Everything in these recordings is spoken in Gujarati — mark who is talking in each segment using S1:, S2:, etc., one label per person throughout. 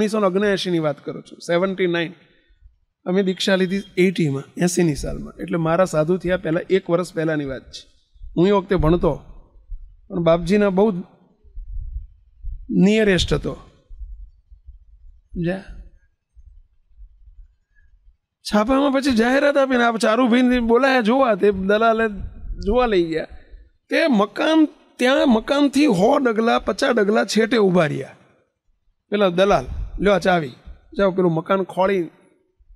S1: ઓગણીસો ઓગણએંશીની વાત કરું છું સેવન્ટી નાઇન અમે દીક્ષા લીધી એટીમાં એંસીની સાલમાં એટલે મારા સાધુ થયા પહેલાં એક વર્ષ પહેલાંની વાત છે હું એ વખતે ભણતો પણ બાપજીના બહુ નિયરેસ્ટ હતો જા છાપામાં પછી જાહેરાત આપીને આ ચારુભાઈને બોલાયા જોવા તે દલાલે જોવા લઈ ગયા તે મકાન ત્યાં મકાનથી હો ડગલા પચાસ ડગલા છેટે ઉભા રહ્યા પેલા દલાલ લ્યો ચાવી જાઓ પેલું મકાન ખોલી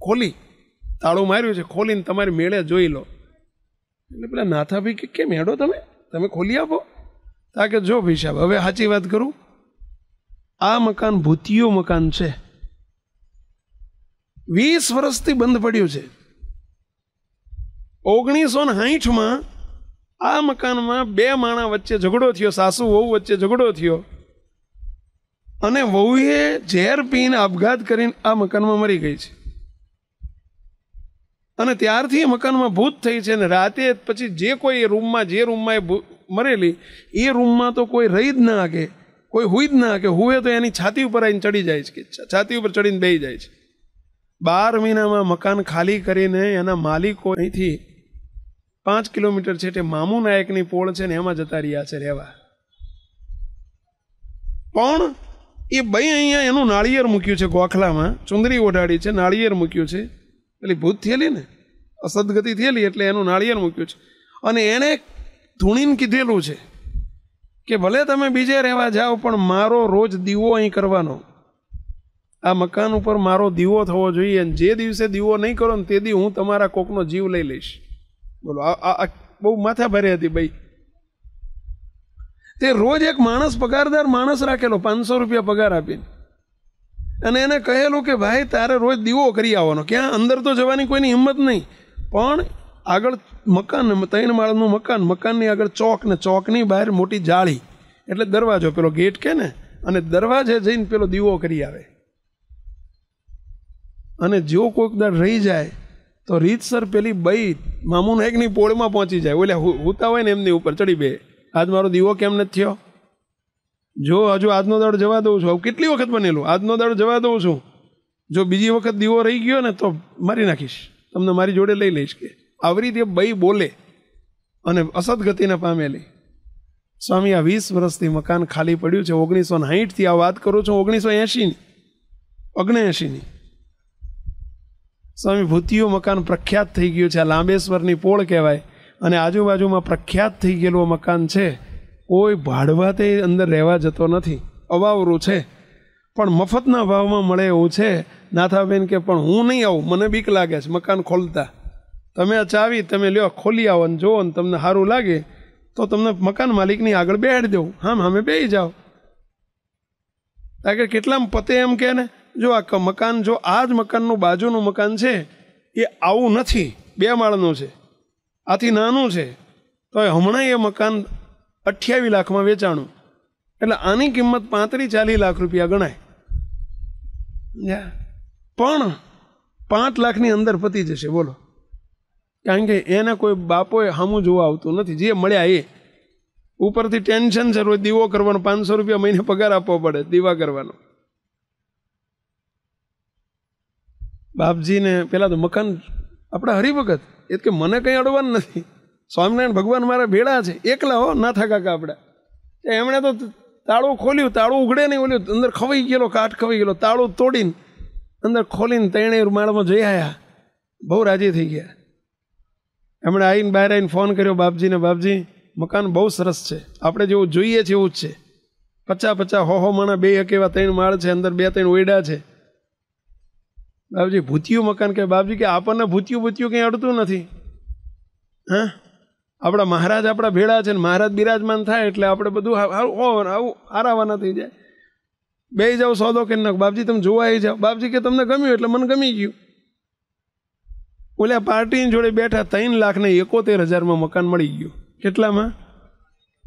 S1: ખોલી તાળું માર્યું છે ખોલીને તમારી મેળે જોઈ લો એટલે પેલા નાથાભાઈ કે કેમ હેડો તમે તમે ખોલી આપો તા કે જો ભાઈ સાહેબ હવે સાચી વાત કરું આ મકાન ભૂતિયો મકાન છે વીસ વર્ષથી બંધ પડ્યું છે ઓગણીસો ને સાહીઠમાં આ મકાનમાં બે માણા વચ્ચે ઝઘડો થયો સાસુ વહુ વચ્ચે ઝઘડો થયો અને વહુએ ઝેર પીને આપઘાત કરીને આ મકાનમાં મરી ગઈ છે અને ત્યારથી એ મકાનમાં ભૂત થઈ છે અને રાતે પછી જે કોઈ એ રૂમમાં જે રૂમમાં એ મરેલી એ રૂમમાં તો કોઈ રહી જ ના આગે કોઈ હુઈ જ ના આગે હુએ તો એની છાતી ઉપર આવીને ચડી જાય છે છાતી ઉપર ચડીને બેસી જાય છે બાર મહિનામાં મકાન ખાલી કરીને એના માલિકો અહીંથી પાંચ કિલોમીટર છે તે મામુ નાયકની પોળ છે ને એમાં જતા રહ્યા છે રહેવા પણ એ ભાઈ અહીંયા એનું નાળિયેર મૂક્યું છે ગોખલામાં ચુંદરી ઓઢાડી છે નાળિયેર મૂક્યું છે એટલે ભૂત થયેલી ને અસદગતિ થયેલી એટલે એનું નાળિયેર મૂક્યું છે અને એણે ધૂણીને કીધેલું છે કે ભલે તમે બીજે રહેવા જાઓ પણ મારો રોજ દીવો અહીં કરવાનો આ મકાન ઉપર મારો દીવો થવો જોઈએ અને જે દિવસે દીવો નહીં કરો ને તે દી હું તમારા કોકનો જીવ લઈ લઈશ બોલો આ બહુ માથા ભરી હતી ભાઈ તે રોજ એક માણસ પગારદાર માણસ રાખેલો પાંચસો રૂપિયા પગાર આપીને અને એને કહેલું કે ભાઈ તારે રોજ દીવો કરી આવવાનો ક્યાં અંદર તો જવાની કોઈની હિંમત નહીં પણ આગળ મકાન ત્રણ માળનું મકાન મકાનની આગળ ચોક ને ચોકની બહાર મોટી જાળી એટલે દરવાજો પેલો ગેટ કે ને અને દરવાજે જઈને પેલો દીવો કરી આવે અને જો કોઈક દાડ રહી જાય તો રીતસર પેલી બઈ મામુન એકની પોળમાં પહોંચી જાય ઓલે હુતા હોય ને એમની ઉપર ચડી બે આજ મારો દીવો કેમ નથી થયો જો હજુ આજનો દાડો જવા દઉં છું આવું કેટલી વખત બનેલું આજનો દાડો જવા દઉં છું જો બીજી વખત દીવો રહી ગયો ને તો મારી નાખીશ તમને મારી જોડે લઈ લઈશ કે આવી રીતે બઈ બોલે અને અસદગતિને પામેલી સ્વામી આ વીસ વર્ષથી મકાન ખાલી પડ્યું છે ઓગણીસો સાહીઠથી આ વાત કરું છું ઓગણીસો એંશીની ઓગણએંશીની સ્વામી ભૂતિયો મકાન પ્રખ્યાત થઈ ગયું છે આ લાંબેશ્વરની પોળ કહેવાય અને આજુબાજુમાં પ્રખ્યાત થઈ ગયેલું મકાન છે કોઈ ભાડવા તે અંદર રહેવા જતો નથી અવાવરું છે પણ મફતના ભાવમાં મળે એવું છે નાથાબેન કે પણ હું નહીં આવું મને બીક લાગે છે મકાન ખોલતા તમે આ ચાવી તમે લ્યો ખોલી આવો ને જુઓ ને તમને સારું લાગે તો તમને મકાન માલિકની આગળ બેહાડી દેવું હા અમે બેહી જાઓ કારણ કે કેટલામ પતે એમ કે ને જો આ મકાન જો આ જ મકાનનું બાજુનું મકાન છે એ આવું નથી બે માળનું છે આથી નાનું છે તો હમણાં એ મકાન અઠ્યાવીસ લાખમાં વેચાણું એટલે આની કિંમત પાંત્રીસ ચાલીસ લાખ રૂપિયા ગણાય પણ પાંચ લાખની અંદર પતી જશે બોલો કારણ કે એને કોઈ બાપોએ સામું જોવા આવતું નથી જે મળ્યા એ ઉપરથી ટેન્શન છે રોજ દીવો કરવાનો પાંચસો રૂપિયા મહિને પગાર આપવો પડે દીવા કરવાનો બાપજીને પહેલાં તો મકાન આપણા હરિભગત એ કે મને કંઈ અડવાનું નથી સ્વામિનારાયણ ભગવાન મારા ભેડા છે એકલા હો ના થાકા કાકા આપણા એમણે તો તાળું ખોલ્યું તાળું ઉઘડે નહીં ઓલ્યું અંદર ખવાઈ ગયેલો કાટ ખવાઈ ગયેલો તાળું તોડીને અંદર ખોલીને તેણે રૂમાળમાં જઈ આવ્યા બહુ રાજી થઈ ગયા એમણે આવીને બહાર આવીને ફોન કર્યો બાપજીને બાપજી મકાન બહુ સરસ છે આપણે જેવું જોઈએ છે એવું જ છે પચાસ પચા હો હો માણા બે એક એવા ત્રણ માળ છે અંદર બે ત્રણ ઓયડા છે બાપજી ભૂતિયું મકાન કે બાપજી કે આપણને ભૂતિયું ભૂતિયું કંઈ અડતું નથી હા આપણા મહારાજ આપણા ભેળા છે ને મહારાજ બિરાજમાન થાય એટલે આપણે બધું આવું હારાવાના થઈ જાય બે જાઓ સોદો કે નાખો બાપજી તમે જોવા જાઓ બાપજી કે તમને ગમ્યું એટલે મને ગમી ગયું ઓલા પાર્ટીની જોડે બેઠા ત્રણ લાખને એકોતેર હજારમાં મકાન મળી ગયું કેટલામાં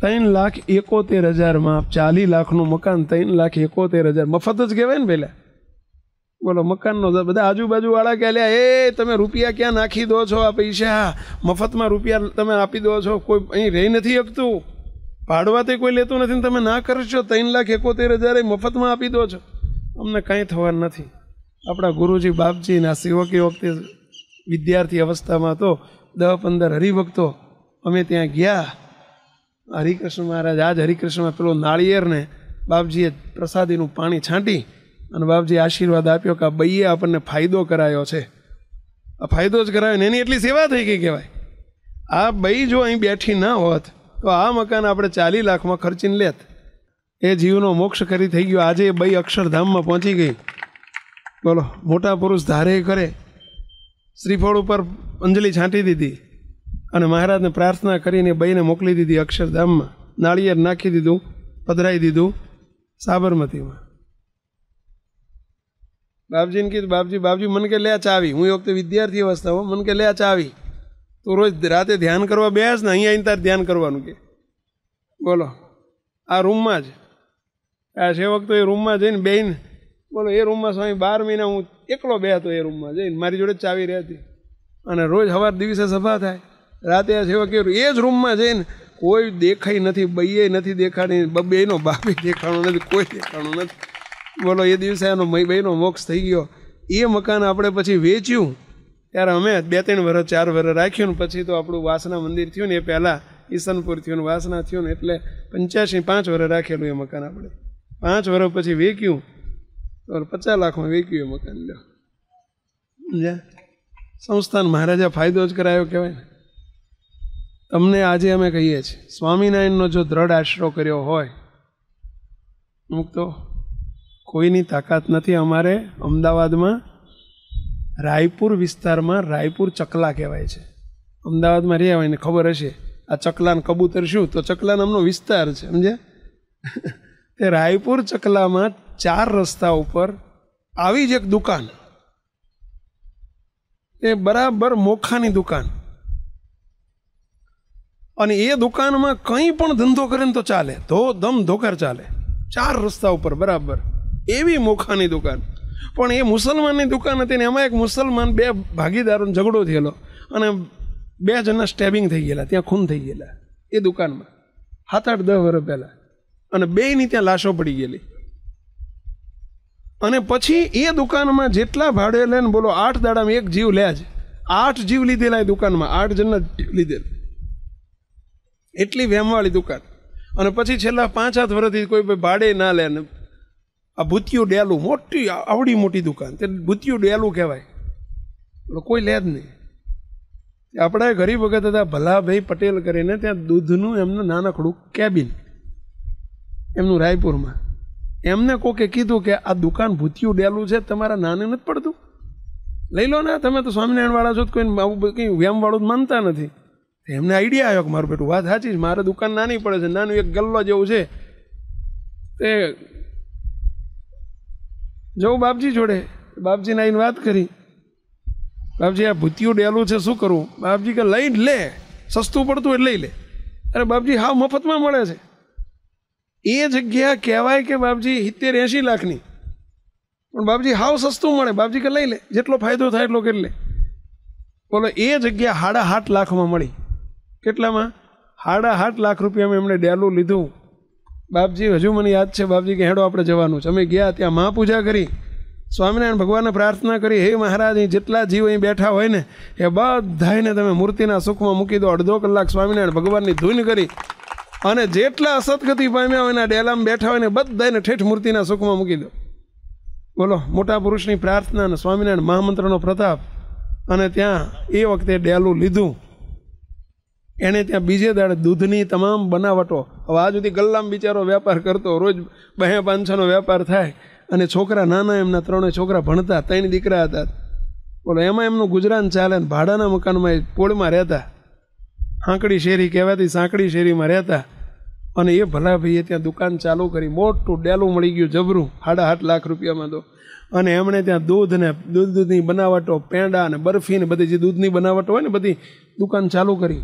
S1: ત્રણ લાખ એકોતેર હજારમાં ચાલી લાખનું મકાન ત્રણ લાખ એકોતેર હજાર મફત જ કહેવાય ને પહેલાં બોલો મકાનનો બધા આજુબાજુવાળા કે લે એ તમે રૂપિયા ક્યાં નાખી દો છો આ પૈસા મફતમાં રૂપિયા તમે આપી દો છો કોઈ અહીં રહી નથી શકતું ભાડવા તે કોઈ લેતું નથી તમે ના કરશો ત્રણ લાખ એકોતેર હજાર મફતમાં આપી દો છો અમને કાંઈ થવા નથી આપણા ગુરુજી બાપજીના સેવકી વખતે વિદ્યાર્થી અવસ્થામાં તો દસ પંદર હરિભક્તો અમે ત્યાં ગયા હરિકૃષ્ણ મહારાજ આજ હરિકૃષ્ણમાં પેલો નાળિયેરને બાપજીએ પ્રસાદીનું પાણી છાંટી અને બાપજી આશીર્વાદ આપ્યો કે આ બઈએ આપણને ફાયદો કરાયો છે આ ફાયદો જ કરાયો ને એની એટલી સેવા થઈ ગઈ કહેવાય આ બઈ જો અહીં બેઠી ના હોત તો આ મકાન આપણે ચાલી લાખમાં ખર્ચીને લેત એ જીવનો મોક્ષ કરી થઈ ગયો આજે બઈ અક્ષરધામમાં પહોંચી ગઈ બોલો મોટા પુરુષ ધારે કરે શ્રીફળ ઉપર અંજલિ છાંટી દીધી અને મહારાજને પ્રાર્થના કરીને બઈને મોકલી દીધી અક્ષરધામમાં નાળિયેર નાખી દીધું પધરાઈ દીધું સાબરમતીમાં બાપજીને કીધું બાપજી બાપજી મને કે લે ચાવી હું એ વખતે વિદ્યાર્થી અવસ્થામાં મને કે લે ચાવી તું રોજ રાતે ધ્યાન કરવા બેસ ને અહીંયા તારે ધ્યાન કરવાનું કે બોલો આ રૂમમાં જ આ છે વખતે એ રૂમમાં જઈને બેન બોલો એ રૂમમાં સ્વામી બાર મહિના હું એકલો બે હતો એ રૂમમાં જઈને મારી જોડે ચાવી રહેતી અને રોજ સવાર દિવસે સભા થાય રાતે આ સેવા કે એ જ રૂમમાં જઈને કોઈ દેખાઈ નથી બઈએ નથી દેખાણી બબેનો બાપી દેખાણો નથી કોઈ દેખાણું નથી બોલો એ દિવસે આનો ભાઈનો મોક્ષ થઈ ગયો એ મકાન આપણે પછી વેચ્યું ત્યારે અમે બે ત્રણ વર્ષ ચાર વર્ષ રાખ્યું ને પછી તો આપણું વાસના મંદિર થયું ને એ પહેલાં ઈસનપુર થયું ને વાસના થયું ને એટલે પંચ્યાસી પાંચ વર્ષ રાખેલું એ મકાન આપણે પાંચ વર્ષ પછી વેચ્યું તો પચાસ લાખમાં વેક્યું એ મકાન લ્યો સમજ્યા સંસ્થાન મહારાજા ફાયદો જ કરાયો કહેવાય ને તમને આજે અમે કહીએ છીએ સ્વામિનારાયણનો જો દ્રઢ આશરો કર્યો હોય હું તો કોઈની તાકાત નથી અમારે અમદાવાદમાં રાયપુર વિસ્તારમાં રાયપુર ચકલા કહેવાય છે અમદાવાદમાં રહ્યા હોય ને ખબર હશે આ ચકલાન કબૂતર શું તો ચકલાન નામનો વિસ્તાર છે સમજે તે રાયપુર ચકલામાં ચાર રસ્તા ઉપર આવી જ એક દુકાન એ બરાબર મોખાની દુકાન અને એ દુકાનમાં કંઈ પણ ધંધો કરે ને તો ચાલે ધો ધમ ધોકાર ચાલે ચાર રસ્તા ઉપર બરાબર એવી મોખાની દુકાન પણ એ મુસલમાનની દુકાન હતી ને એમાં એક મુસલમાન બે ભાગીદારોને ઝઘડો થયેલો અને બે જણના સ્ટેબિંગ થઈ ગયેલા ત્યાં ખૂન થઈ ગયેલા એ દુકાનમાં સાત આઠ દસ વર્ષ પહેલાં અને બેયની ત્યાં લાશો પડી ગયેલી અને પછી એ દુકાનમાં જેટલા ભાડે લે બોલો આઠ દાડામાં એક જીવ લે જ આઠ જીવ લીધેલા એ દુકાનમાં આઠ જણના જીવ લીધેલા એટલી વહેમવાળી દુકાન અને પછી છેલ્લા પાંચ સાત વર્ષથી કોઈ ભાડે ના લે ને આ ભૂતિયું ડેલું મોટી આવડી મોટી દુકાન તે ભૂતિયું ડેલું કહેવાય કોઈ લે જ નહીં આપણે ગરીબ વખત હતા ભલાભાઈ પટેલ કરીને ત્યાં દૂધનું એમનું નાનકડું કેબિન એમનું રાયપુરમાં એમને કોકે કીધું કે આ દુકાન ભૂતિયું ડેલું છે તમારા નાને નથી પડતું લઈ લો ને તમે તો સ્વામિનારાયણવાળા છો તો કોઈ આવું કંઈ વ્યામવાળું માનતા નથી એમને આઈડિયા આવ્યો કે મારું બેટું વાત સાચી છે મારે દુકાન નાની પડે છે નાનું એક ગલ્લો જેવું છે તે જવું બાપજી જોડે બાપજીને આવીને વાત કરી બાપજી આ ભૂતિયું ડેલું છે શું કરવું બાપજી કે લઈ લે સસ્તું પડતું એટલે લઈ લે અરે બાપજી હાવ મફતમાં મળે છે એ જગ્યા કહેવાય કે બાપજી સિત્તેર એંશી લાખની પણ બાપજી હાવ સસ્તું મળે બાપજી કે લઈ લે જેટલો ફાયદો થાય એટલો કરી લે બોલો એ જગ્યા હાડા હાથ લાખમાં મળી કેટલામાં સાડા આઠ લાખ રૂપિયામાં એમણે ડેલું લીધું બાપજી હજુ મને યાદ છે બાપજી કે હેડો આપણે જવાનું છે અમે ગયા ત્યાં મા પૂજા કરી સ્વામિનારાયણ ભગવાનને પ્રાર્થના કરી હે મહારાજ અહીં જેટલા જીવ અહીં બેઠા હોય ને એ બધાને તમે મૂર્તિના સુખમાં મૂકી દો અડધો કલાક સ્વામિનારાયણ ભગવાનની ધૂન કરી અને જેટલા અસદગતિ પામ્યા હોય એના ડેલામાં બેઠા હોય ને બધાને ઠેઠ મૂર્તિના સુખમાં મૂકી દો બોલો મોટા પુરુષની પ્રાર્થના અને સ્વામિનારાયણ મહામંત્રનો પ્રતાપ અને ત્યાં એ વખતે ડેલું લીધું એણે ત્યાં બીજે દાડે દૂધની તમામ બનાવટો હવે આ સુધી ગલ્લામ બિચારો વેપાર કરતો રોજ બે પાંચસોનો વેપાર થાય અને છોકરા નાના એમના ત્રણેય છોકરા ભણતા ત્રણ દીકરા હતા બોલો એમાં એમનું ગુજરાન ચાલે ને ભાડાના મકાનમાં એ પોળમાં રહેતા સાંકડી શેરી કહેવાતી સાંકડી શેરીમાં રહેતા અને એ ભલા ભાઈએ ત્યાં દુકાન ચાલુ કરી મોટું ડેલું મળી ગયું જબરું સાડા આઠ લાખ રૂપિયામાં તો અને એમણે ત્યાં દૂધને દૂધ દૂધની બનાવટો પેંડા અને બરફીને બધી જે દૂધની બનાવટો હોય ને બધી દુકાન ચાલુ કરી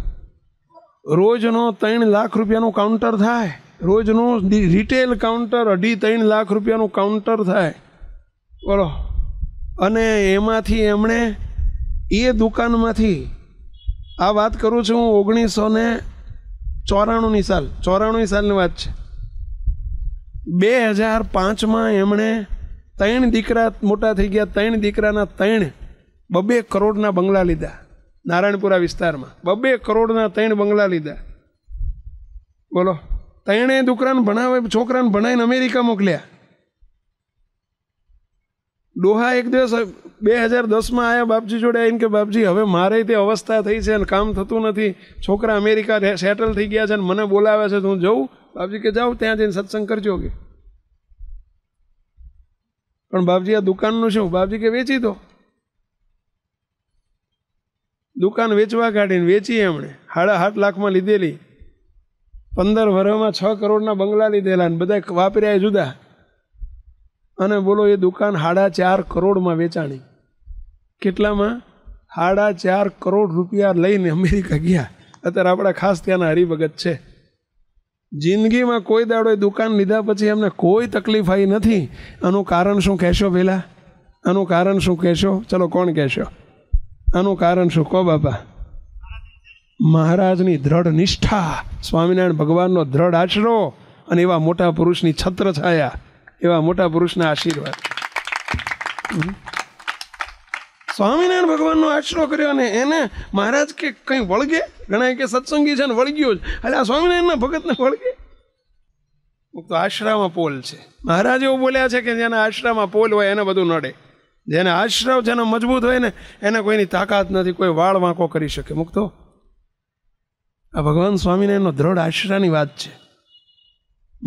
S1: રોજનો ત્રણ લાખ રૂપિયાનું કાઉન્ટર થાય રોજનું રિટેલ કાઉન્ટર અઢી ત્રણ લાખ રૂપિયાનું કાઉન્ટર થાય બોલો અને એમાંથી એમણે એ દુકાનમાંથી આ વાત કરું છું હું ઓગણીસો ને ચોરાણુંની સાલ ચોરાણું સાલની વાત છે બે હજાર પાંચમાં એમણે ત્રણ દીકરા મોટા થઈ ગયા ત્રણ દીકરાના ત્રણ બબે કરોડના બંગલા લીધા નારાયણપુરા વિસ્તારમાં બબ્બે કરોડના ત્રણ બંગલા લીધા બોલો ત્રણે દુકરાને ભણાવે છોકરાને ભણાવીને અમેરિકા મોકલ્યા ડોહા એક દિવસ બે હજાર દસમાં આવ્યા બાપજી જોડે આવીને કે બાપજી હવે મારે તે અવસ્થા થઈ છે અને કામ થતું નથી છોકરા અમેરિકા સેટલ થઈ ગયા છે અને મને બોલાવે છે તો હું જઉં બાપજી કે જાઉં ત્યાં જઈને સત્સંગ કરજો કે પણ બાપજી આ દુકાનનું શું બાપજી કે વેચી દો દુકાન વેચવા કાઢીને વેચી એમણે સાડા સાત લાખમાં લીધેલી પંદર વર્ષમાં છ કરોડના બંગલા લીધેલા અને બધા વાપર્યા જુદા અને બોલો એ દુકાન સાડા ચાર કરોડમાં વેચાણી કેટલામાં સાડા ચાર કરોડ રૂપિયા લઈને અમેરિકા ગયા અત્યારે આપણા ખાસ ત્યાંના હરિભગત છે જિંદગીમાં કોઈ દાડો દુકાન લીધા પછી એમને કોઈ તકલીફ આવી નથી આનું કારણ શું કહેશો પહેલાં આનું કારણ શું કહેશો ચલો કોણ કહેશો આનું કારણ શું કહો બાપા મહારાજની દ્રઢ નિષ્ઠા સ્વામિનારાયણ ભગવાનનો દ્રઢ આશરો અને એવા મોટા પુરુષની છત્ર છાયા એવા મોટા પુરુષના આશીર્વાદ સ્વામિનારાયણ ભગવાનનો આશરો કર્યો અને એને મહારાજ કે કંઈ વળગે ગણાય કે સત્સંગી છે ને વળગ્યો જ એટલે આ સ્વામિનારાયણના ભગતને વળગે તો આશ્રામાં પોલ છે મહારાજ એવું બોલ્યા છે કે જેના આશ્રામાં પોલ હોય એને બધું નડે જેને આશ્રવ જેનો મજબૂત હોય ને એને કોઈની તાકાત નથી કોઈ વાળ વાંકો કરી શકે મુક્તો આ ભગવાન સ્વામીને એનો દ્રઢ આશ્રાની વાત છે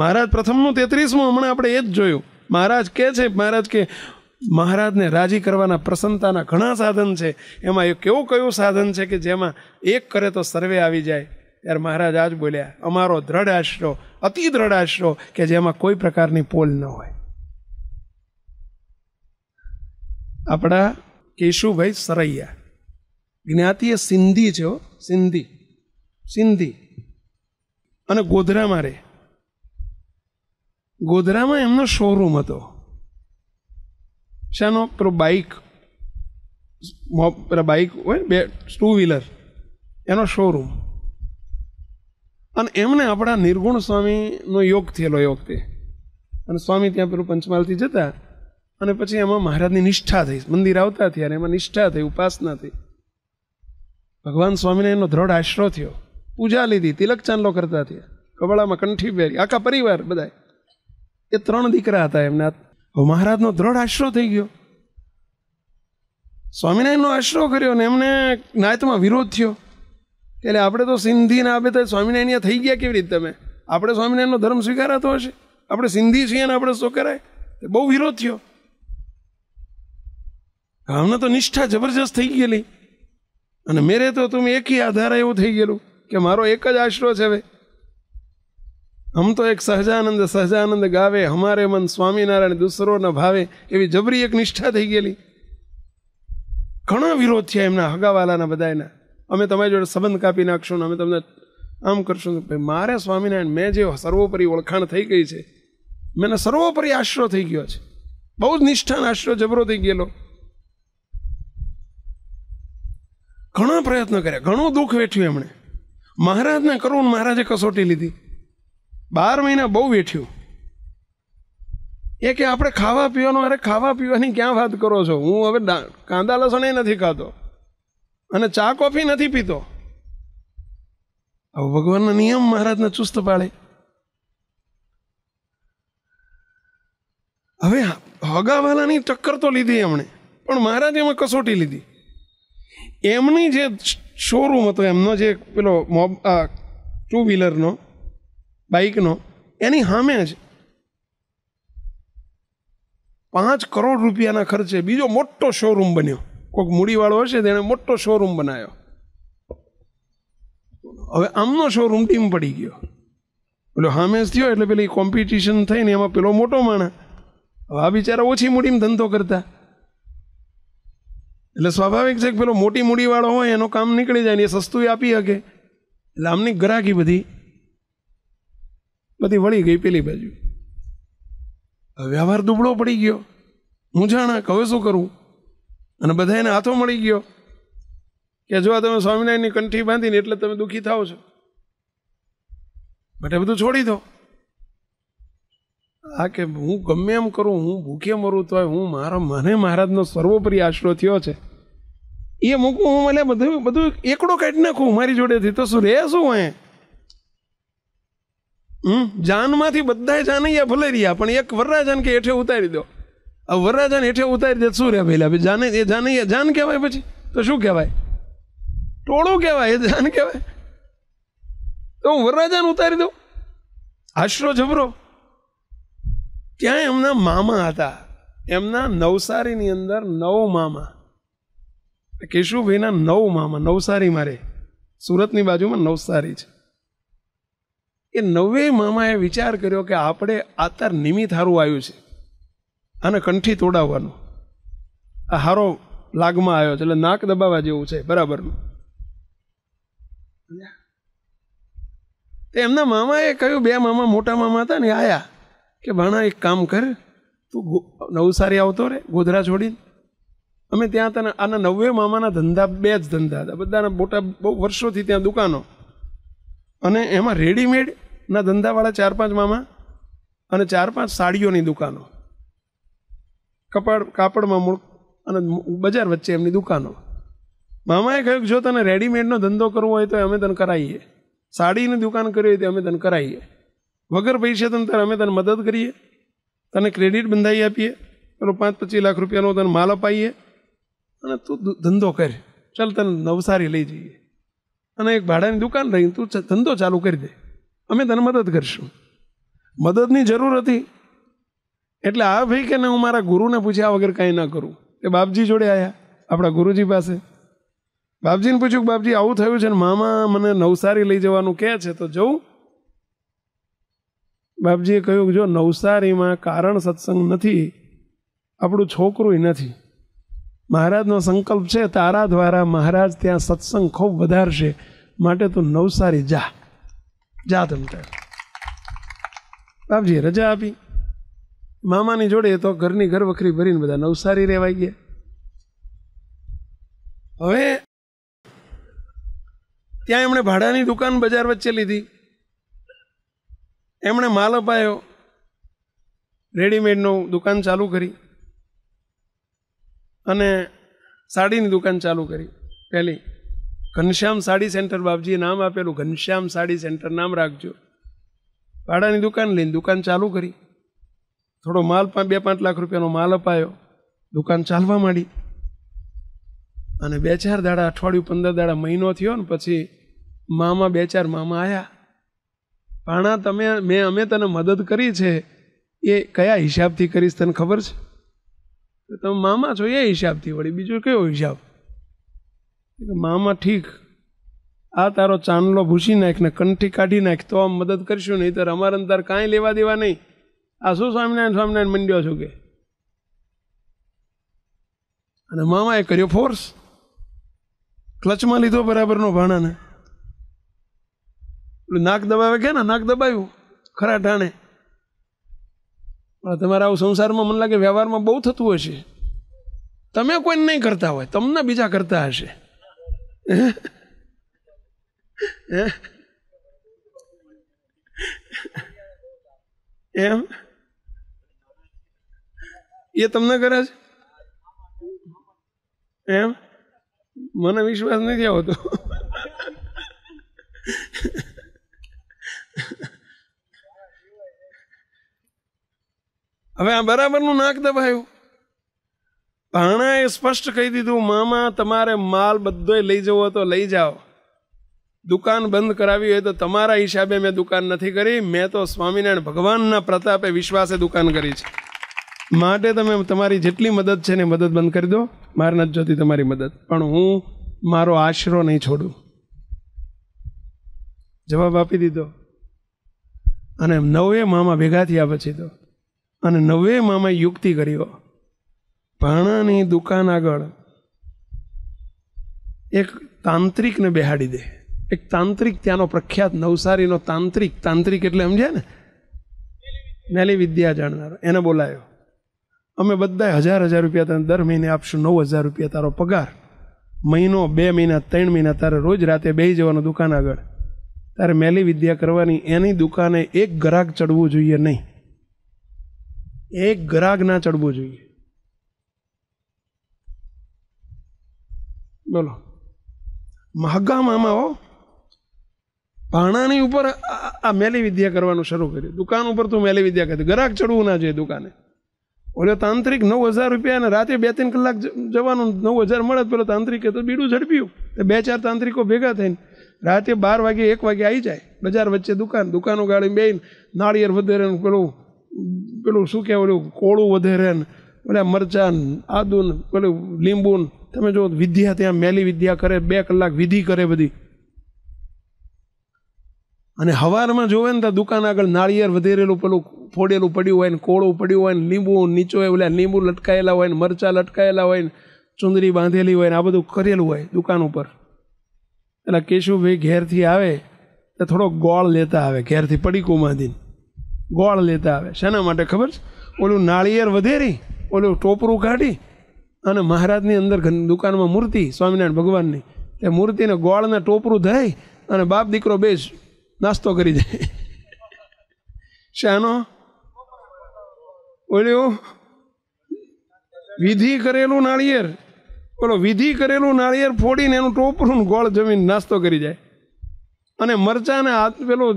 S1: મહારાજ પ્રથમનું તેત્રીસમું હમણાં આપણે એ જ જોયું મહારાજ કહે છે મહારાજ કે મહારાજને રાજી કરવાના પ્રસન્નતાના ઘણા સાધન છે એમાં એક કેવું કયું સાધન છે કે જેમાં એક કરે તો સર્વે આવી જાય ત્યારે મહારાજ આજ બોલ્યા અમારો દ્રઢ આશરો અતિ દ્રઢ આશરો કે જેમાં કોઈ પ્રકારની પોલ ન હોય આપણા કેશુભાઈ સરૈયા જ્ઞાતિ એ સિંધી છે સિંધી સિંધી અને ગોધરામાં રહે ગોધરામાં એમનો શોરૂમ હતો શાનો પેલો બાઇક બાઇક હોય બે ટુ વ્હીલર એનો શોરૂમ અને એમને આપણા નિર્ગુણ સ્વામીનો યોગ થયેલો એ વખતે અને સ્વામી ત્યાં પેલું પંચમહાલથી જતા અને પછી એમાં મહારાજની નિષ્ઠા થઈ મંદિર આવતા થયા અને એમાં નિષ્ઠા થઈ ઉપાસના થઈ ભગવાન સ્વામીને એનો દ્રઢ આશરો થયો પૂજા લીધી તિલક ચાંદલો કરતા થયા કબાળામાં કંઠી પહેરી આખા પરિવાર બધા એ ત્રણ દીકરા હતા એમના મહારાજનો દ્રઢ આશરો થઈ ગયો સ્વામિનારાયણનો આશરો કર્યો ને એમને નાયતમાં વિરોધ થયો એટલે આપણે તો સિંધી ના આપે તો સ્વામિનારાયણ થઈ ગયા કેવી રીતે તમે આપણે સ્વામિનારાયણનો ધર્મ સ્વીકારાતો હશે આપણે સિંધી છીએ અને આપણે શું કરાય બહુ વિરોધ થયો હમણાં તો નિષ્ઠા જબરજસ્ત થઈ ગયેલી અને મેરે તો તમે એકી આધારે એવું થઈ ગયેલું કે મારો એક જ આશરો છે હવે આમ તો એક સહજાનંદ સહજાનંદ ગાવે હમારે મન સ્વામિનારાયણ દૂસરો ન ભાવે એવી જબરી એક નિષ્ઠા થઈ ગયેલી ઘણા વિરોધ થયા એમના હગાવાલાના બધા અમે તમારી જોડે સંબંધ કાપી નાખશું ને અમે તમને આમ કરશું ભાઈ મારે સ્વામિનારાયણ મેં જે સર્વોપરી ઓળખાણ થઈ ગઈ છે મને સર્વોપરી આશરો થઈ ગયો છે બહુ જ નિષ્ઠાન આશરો જબરો થઈ ગયેલો ઘણા પ્રયત્નો કર્યા ઘણું દુઃખ વેઠ્યું એમણે મહારાજને કરવું મહારાજે કસોટી લીધી બાર મહિના બહુ વેઠ્યું એ કે આપણે ખાવા પીવાનો અરે ખાવા પીવાની ક્યાં વાત કરો છો હું હવે કાંદા લસણ એ નથી ખાતો અને ચા કોફી નથી પીતો હવે ભગવાનનો નિયમ મહારાજને ચુસ્ત પાડે હવે હગાવાલાની ટક્કર તો લીધી એમણે પણ મહારાજે એમાં કસોટી લીધી એમની જે શોરૂમ હતો એમનો જે પેલો મોબ ટુ વ્હીલરનો બાઇકનો એની સામે જ પાંચ કરોડ રૂપિયાના ખર્ચે બીજો મોટો શોરૂમ બન્યો કોઈક મૂડીવાળો હશે તેણે મોટો શોરૂમ બનાવ્યો હવે આમનો શોરૂમ ટીમ પડી ગયો પેલો હામેશ થયો એટલે પેલી કોમ્પિટિશન થઈને એમાં પેલો મોટો માણસ હવે આ બિચારા ઓછી મૂડીમાં ધંધો કરતા એટલે સ્વાભાવિક છે કે પેલો મોટી મૂડીવાળો હોય એનો કામ નીકળી જાય ને એ સસ્તું આપી શકે એટલે આમની ગ્રાહકી બધી બધી વળી ગઈ પેલી બાજુ વ્યવહાર દુબળો પડી ગયો હું મૂંઝાણા હવે શું કરવું અને બધા એને હાથો મળી ગયો કે જો તમે સ્વામિનારાયણની કંઠી બાંધીને એટલે તમે દુઃખી થાવ છો માટે બધું છોડી દો આ કે હું ગમે એમ કરું હું ભૂખે મરું તો હું મારા મને મહારાજનો સર્વોપરી આશરો થયો છે એ મૂકું હું મને બધું બધું એકડો કાઢી નાખું મારી જોડેથી તો શું રહે શું હે હમ જાનમાંથી બધા જાનૈયા ભલે રહ્યા પણ એક વરરાજાને કે હેઠે ઉતારી દો આ વરરાજાને હેઠે ઉતારી દે શું રહે ભાઈ જાને એ જાનૈયા જાન કહેવાય પછી તો શું કહેવાય ટોળું કહેવાય એ જાન કહેવાય તો હું વરરાજાન ઉતારી દઉં આશરો જબરો ત્યાં એમના મામા હતા એમના નવસારીની અંદર નવ મામા કેશુભાઈના નવ મામા નવસારી મારે સુરતની બાજુમાં નવસારી છે એ નવે મામાએ વિચાર કર્યો કે આપણે આતાર નિમિત હારું આવ્યું છે અને કંઠી તોડાવવાનું આ હારો લાગમાં આવ્યો છે એટલે નાક દબાવવા જેવું છે બરાબરનું એમના મામાએ કહ્યું બે મામા મોટા મામા હતા ને આયા કે ભાણા એક કામ કર તું નવસારી આવતો રે ગોધરા છોડીને અમે ત્યાં તને આના નવ્વે મામાના ધંધા બે જ ધંધા હતા બધાના મોટા બહુ વર્ષોથી ત્યાં દુકાનો અને એમાં રેડીમેડના ધંધાવાળા ચાર પાંચ મામા અને ચાર પાંચ સાડીઓની દુકાનો કપાળ કાપડમાં મૂળ અને બજાર વચ્ચે એમની દુકાનો મામાએ કહ્યું કે જો તને રેડીમેડનો ધંધો કરવો હોય તો અમે તને કરાવીએ સાડીની દુકાન કરવી હોય તો અમે તને કરાવીએ વગર પૈસા તને તારે અમે તને મદદ કરીએ તને ક્રેડિટ બંધાવી આપીએ પેલો પાંચ પચીસ લાખ રૂપિયાનો તને માલ અપાઈએ અને તું ધંધો કર ચાલ તને નવસારી લઈ જઈએ અને એક ભાડાની દુકાન રહીને તું ધંધો ચાલુ કરી દે અમે તને મદદ કરીશું મદદની જરૂર હતી એટલે આ ભાઈ કે હું મારા ગુરુને પૂછ્યા વગર કાંઈ ના કરું એ બાપજી જોડે આવ્યા આપણા ગુરુજી પાસે બાપજીને પૂછ્યું કે બાપજી આવું થયું છે ને મામા મને નવસારી લઈ જવાનું કહે છે તો જવું બાપજીએ કહ્યું જો નવસારીમાં કારણ સત્સંગ નથી આપણું છોકરું નથી મહારાજનો સંકલ્પ છે તારા દ્વારા મહારાજ ત્યાં સત્સંગ ખૂબ વધારશે માટે તું નવસારી જા જા તમ બાપજીએ રજા આપી મામાની જોડે તો ઘરની ઘર વખરી ભરીને બધા નવસારી રહેવાઈ ગયા હવે ત્યાં એમણે ભાડાની દુકાન બજાર વચ્ચે લીધી એમણે માલ અપાયો રેડીમેડનું દુકાન ચાલુ કરી અને સાડીની દુકાન ચાલુ કરી પહેલી ઘનશ્યામ સાડી સેન્ટર બાપજીએ નામ આપેલું ઘનશ્યામ સાડી સેન્ટર નામ રાખજો ભાડાની દુકાન લઈને દુકાન ચાલુ કરી થોડો માલ બે પાંચ લાખ રૂપિયાનો માલ અપાયો દુકાન ચાલવા માંડી અને બે ચાર દાડા અઠવાડિયું પંદર દાડા મહિનો થયો ને પછી મામા બે ચાર મામા આવ્યા પાણા તમે મેં અમે તને મદદ કરી છે એ કયા હિસાબથી કરીશ તને ખબર છે તો તમે મામા છો એ હિસાબથી વળી બીજો કયો હિસાબ મામા ઠીક આ તારો ચાંદલો ભૂસી નાખ ને કંઠી કાઢી નાખ તો આમ મદદ કરીશું નહીં તો અમારે તાર કાંઈ લેવા દેવા નહીં આ શું સ્વામિનારાયણ સ્વામિનારાયણ મંડ્યો છું કે અને મામાએ કર્યો ફોર્સ ક્લચમાં લીધો બરાબરનો ભાણાને એટલે નાક દબાવે કે ને નાક દબાવ્યું ખરા ઠાણે પણ તમારા આવું સંસારમાં મને લાગે વ્યવહારમાં બહુ થતું હશે તમે કોઈને નહીં કરતા હોય તમને બીજા કરતા હશે એમ એ તમને કરે છે એમ મને વિશ્વાસ નથી આવતો હવે આ બરાબરનું નાક દબાયું ભાણાએ સ્પષ્ટ કહી દીધું મામા તમારે માલ બધો લઈ જવો તો લઈ જાઓ દુકાન બંધ કરાવી હોય તો તમારા હિસાબે મેં દુકાન નથી કરી મેં તો સ્વામિનારાયણ ભગવાનના પ્રતાપે વિશ્વાસે દુકાન કરી છે માટે તમે તમારી જેટલી મદદ છે ને મદદ બંધ કરી દો મારે નથી જોતી તમારી મદદ પણ હું મારો આશરો નહીં છોડું જવાબ આપી દીધો અને નવે મામા ભેગા થયા પછી તો અને નવેમામાં યુક્તિ કર્યો ભાણાની દુકાન આગળ એક તાંત્રિકને બેહાડી દે એક તાંત્રિક ત્યાંનો પ્રખ્યાત નવસારીનો તાંત્રિક તાંત્રિક એટલે સમજે ને મેલી વિદ્યા જાણનારો એને બોલાયો અમે બધા હજાર હજાર રૂપિયા તને દર મહિને આપશું નવ હજાર રૂપિયા તારો પગાર મહિનો બે મહિના ત્રણ મહિના તારે રોજ રાતે બે જવાનું દુકાન આગળ તારે મેલી વિદ્યા કરવાની એની દુકાને એક ગ્રાહક ચડવું જોઈએ નહીં એક ગ્રાહક ના ચડવું જોઈએ બોલો મહગા મામાઓ ભાણાની ઉપર આ મેલી વિદ્યા કરવાનું શરૂ કર્યું દુકાન ઉપર તો મેલી વિદ્યા કરી ગ્રાહક ચડવું ના જોઈએ દુકાને ઓલો તાંત્રિક નવ હજાર રૂપિયા અને રાતે બે ત્રણ કલાક જવાનું નવ હજાર મળે પેલો તાંત્રિકે તો બીડું ઝડપ્યું તો બે ચાર તાંત્રિકો ભેગા થઈને રાતે બાર વાગે એક વાગે આવી જાય બજાર વચ્ચે દુકાન દુકાનો ગાળી બેન નાળિયેર વધારે પેલું પેલું શું કહેવાય ઓલું કોળું વધારે ને ઓલા મરચાન આદુન પેલું લીંબુન તમે જો વિદ્યા ત્યાં મેલી વિદ્યા કરે બે કલાક વિધિ કરે બધી અને હવારમાં જોવે ને તો દુકાન આગળ નાળિયેર વધેરેલું પેલું ફોડેલું પડ્યું હોય ને કોળું પડ્યું હોય ને લીંબુ નીચો ઓલા લીંબુ લટકાયેલા હોય ને મરચાં લટકાયેલા હોય ને ચુંદરી બાંધેલી હોય ને આ બધું કરેલું હોય દુકાન ઉપર એટલે કેશુભાઈ ઘેરથી આવે તો થોડોક ગોળ લેતા આવે ઘેરથી પડીકું બાંધીને ગોળ લેતા આવે શેના માટે ખબર છે ઓલું નાળિયેર વધેરી ઓલું ટોપરું કાઢી અને મહારાજની અંદર દુકાનમાં મૂર્તિ સ્વામિનારાયણ ભગવાનની એ મૂર્તિને ગોળને ટોપરું ધરાઈ અને બાપ દીકરો બેસ નાસ્તો કરી જાય શાનો ઓલ્યો વિધિ કરેલું નાળિયેર ઓલો વિધિ કરેલું નાળિયેર ફોડીને એનું ટોપરું ગોળ જમીન નાસ્તો કરી જાય અને મરચાને પેલું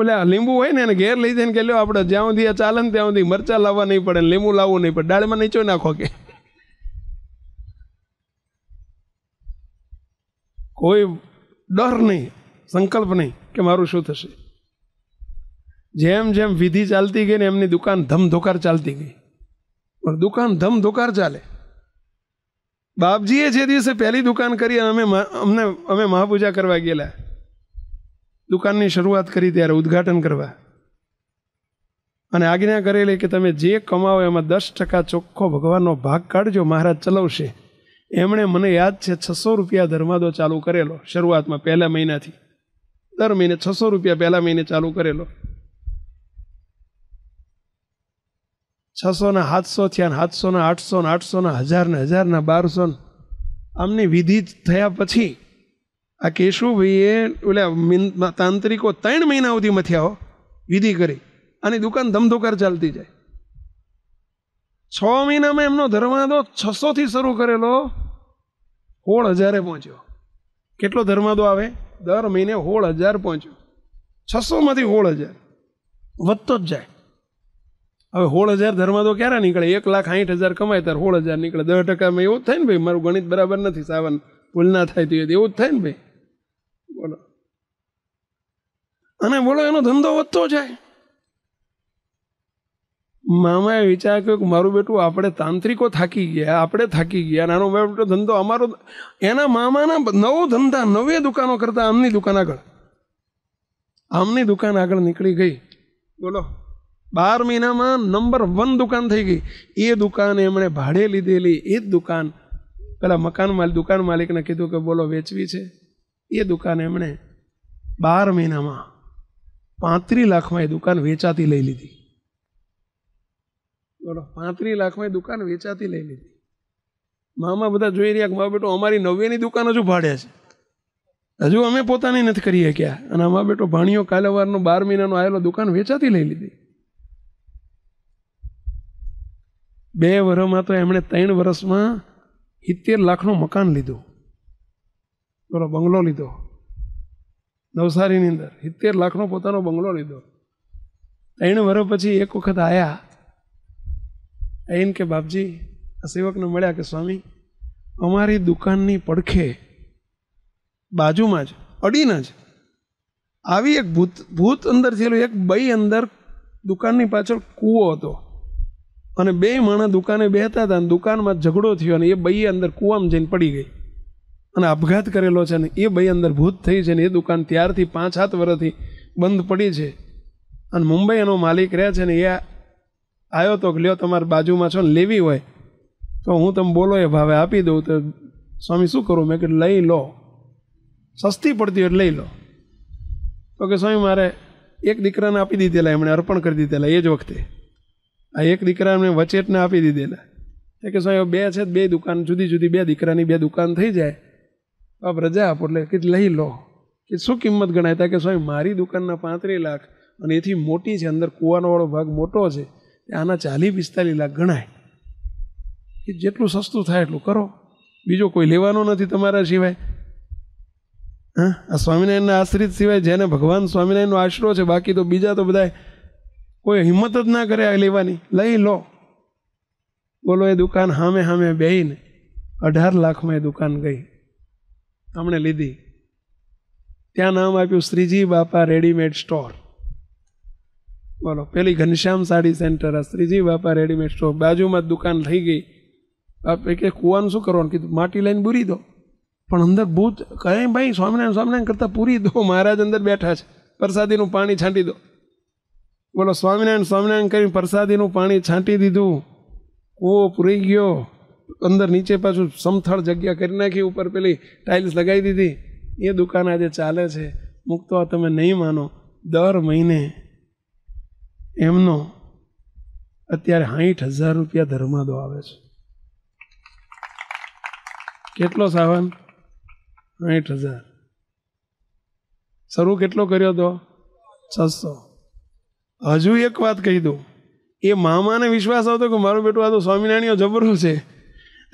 S1: ઓલા લીંબુ હોય ને એને ઘેર લઈ જઈને કે લ્યો આપણે જ્યાં સુધી ચાલે ને ત્યાં સુધી મરચાં લાવવા નહીં પડે લીંબુ લાવવું નહીં પડે દાળમાં નીચો નાખો કે કોઈ ડર નહીં સંકલ્પ નહીં કે મારું શું થશે જેમ જેમ વિધિ ચાલતી ગઈ ને એમની દુકાન ધમધોકાર ચાલતી ગઈ પણ દુકાન ધમધોકાર ચાલે બાપજીએ જે દિવસે પહેલી દુકાન કરી અને અમે અમને અમે મહાપૂજા કરવા ગયેલા દુકાનની શરૂઆત કરી ત્યારે ઉદ્ઘાટન કરવા અને આજ્ઞા કરેલી કે તમે જે કમાવો એમાં દસ ટકા ચોખ્ખો ભગવાનનો ભાગ કાઢજો મહારાજ ચલાવશે એમણે મને યાદ છે છસો રૂપિયા ધર્માદો ચાલુ કરેલો શરૂઆતમાં પહેલા મહિનાથી દર મહિને છસો રૂપિયા પહેલા મહિને ચાલુ કરેલો છસોના સાતસો થયા સાતસોના આઠસો ને આઠસોના હજાર ને હજારના બારસો આમની વિધિ થયા પછી આ કેશુભાઈએ ઓલા તાંત્રિકો ત્રણ મહિના સુધી મથિયાઓ વિધિ કરી અને દુકાન ધમધોકાર ચાલતી જાય છ મહિનામાં એમનો ધર્માદો છસોથી શરૂ કરેલો હોળ હજારે પહોંચ્યો કેટલો ધર્માદો આવે દર મહિને હોળ હજાર પહોંચ્યો છસોમાંથી હોળ હજાર વધતો જ જાય હવે હોળ હજાર ધર્માદો ક્યારે નીકળે એક લાખ આઠ હજાર કમાય ત્યારે હોળ હજાર નીકળે દસ ટકામાં એવું જ થાય ને ભાઈ મારું ગણિત બરાબર નથી સાવન ભૂલ ના થાય તો એવું જ થાય ને ભાઈ બોલો અને બોલો એનો ધંધો વધતો જાય મામાએ વિચાર કર્યો કે મારું બેટું આપણે તાંત્રિકો થાકી ગયા આપણે થાકી ગયા નાનો બેટો ધંધો અમારો એના મામાના નવો ધંધા નવે દુકાનો કરતા આમની દુકાન આગળ આમની દુકાન આગળ નીકળી ગઈ બોલો બાર મહિનામાં નંબર વન દુકાન થઈ ગઈ એ દુકાન એમણે ભાડે લીધેલી એ જ દુકાન પેલા મકાન માલિક દુકાન માલિકને કીધું કે બોલો વેચવી છે એ દુકાન એમણે બાર મહિનામાં પાંત્રીસ લાખમાં એ દુકાન વેચાતી લઈ લીધી બોલો પાંત્રીસ લાખમાં એ દુકાન વેચાતી લઈ લીધી મામા બધા જોઈ રહ્યા કે મા બેટો અમારી નવ્યાની દુકાન હજુ ભાડે છે હજુ અમે પોતાની નથી કરી શક્યા અને અમારા બેટો ભાણીઓ કાલે બાર મહિનાનો આવેલો દુકાન વેચાતી લઈ લીધી બે વર્ષમાં તો એમણે ત્રણ વર્ષમાં સિત્તેર લાખનું મકાન લીધું પેલો બંગલો લીધો નવસારીની અંદર સિત્તેર લાખનો પોતાનો બંગલો લીધો ત્રણ વર્ષ પછી એક વખત આવ્યા આવીને કે બાપજી આ સેવકને મળ્યા કે સ્વામી અમારી દુકાનની પડખે બાજુમાં જ અડીના જ આવી એક ભૂત ભૂત અંદર થયેલું એક બઈ અંદર દુકાનની પાછળ કૂવો હતો અને બે માણસ દુકાને બેહતા હતા અને દુકાનમાં ઝઘડો થયો અને એ બઈ અંદર કૂવામાં જઈને પડી ગઈ અને આપઘાત કરેલો છે ને એ ભાઈ અંદર ભૂત થઈ છે ને એ દુકાન ત્યારથી પાંચ સાત વર્ષથી બંધ પડી છે અને મુંબઈ એનો માલિક રહે છે ને એ આવ્યો તો લ્યો તમારે બાજુમાં છો ને લેવી હોય તો હું તમે બોલો એ ભાવે આપી દઉં તો સ્વામી શું કરું મેં કીધું લઈ લો સસ્તી પડતી હોય લઈ લો તો કે સ્વામી મારે એક દીકરાને આપી દીધેલા એમણે અર્પણ કરી દીધેલા એ જ વખતે આ એક દીકરાને એમણે વચેટને આપી દીધેલા કે સ્વામી બે છે બે દુકાન જુદી જુદી બે દીકરાની બે દુકાન થઈ જાય બાપ રજા આપો એટલે કે લઈ લો કે શું કિંમત ગણાય હતા કે સ્વામી મારી દુકાનના પાંત્રી લાખ અને એથી મોટી છે અંદર કૂવાનોવાળો ભાગ મોટો છે આના ચાલીસ પિસ્તાલીસ લાખ ગણાય કે જેટલું સસ્તું થાય એટલું કરો બીજો કોઈ લેવાનો નથી તમારા સિવાય હા આ સ્વામિનારાયણના આશ્રિત સિવાય જેને ભગવાન સ્વામિનારાયણનો આશરો છે બાકી તો બીજા તો બધા કોઈ હિંમત જ ના કરે આ લેવાની લઈ લો બોલો એ દુકાન હામે હામે બેહીને અઢાર લાખમાં એ દુકાન ગઈ તેમણે લીધી ત્યાં નામ આપ્યું શ્રીજી બાપા રેડીમેડ સ્ટોર બોલો પેલી ઘનશ્યામ સાડી સેન્ટર આ શ્રીજી બાપા રેડીમેડ સ્ટોર બાજુમાં દુકાન થઈ ગઈ બાપે કે કૂવાનું શું કરવાનું કીધું માટી લઈને બુરી દો પણ અંદર ભૂત કહે ભાઈ સ્વામિનારાયણ સ્વામિનારાયણ કરતાં પૂરી દો મહારાજ અંદર બેઠા છે પ્રસાદીનું પાણી છાંટી દો બોલો સ્વામિનારાયણ સ્વામિનારાયણ કરીને પ્રસાદીનું પાણી છાંટી દીધું કૂવો પૂરી ગયો અંદર નીચે પાછું સમથળ જગ્યા કરી નાખી ઉપર પેલી ટાઇલ્સ લગાવી દીધી એ દુકાન આજે ચાલે છે મૂકતો તમે નહીં માનો દર મહિને એમનો અત્યારે સાઠ હજાર રૂપિયા ધર્માદો આવે છે કેટલો સાવન સાઠ હજાર શરૂ કેટલો કર્યો હતો છસો હજુ એક વાત કહી દઉં એ મામાને વિશ્વાસ આવતો કે મારું બેટું આ તો સ્વામિનારાયણ જબરું છે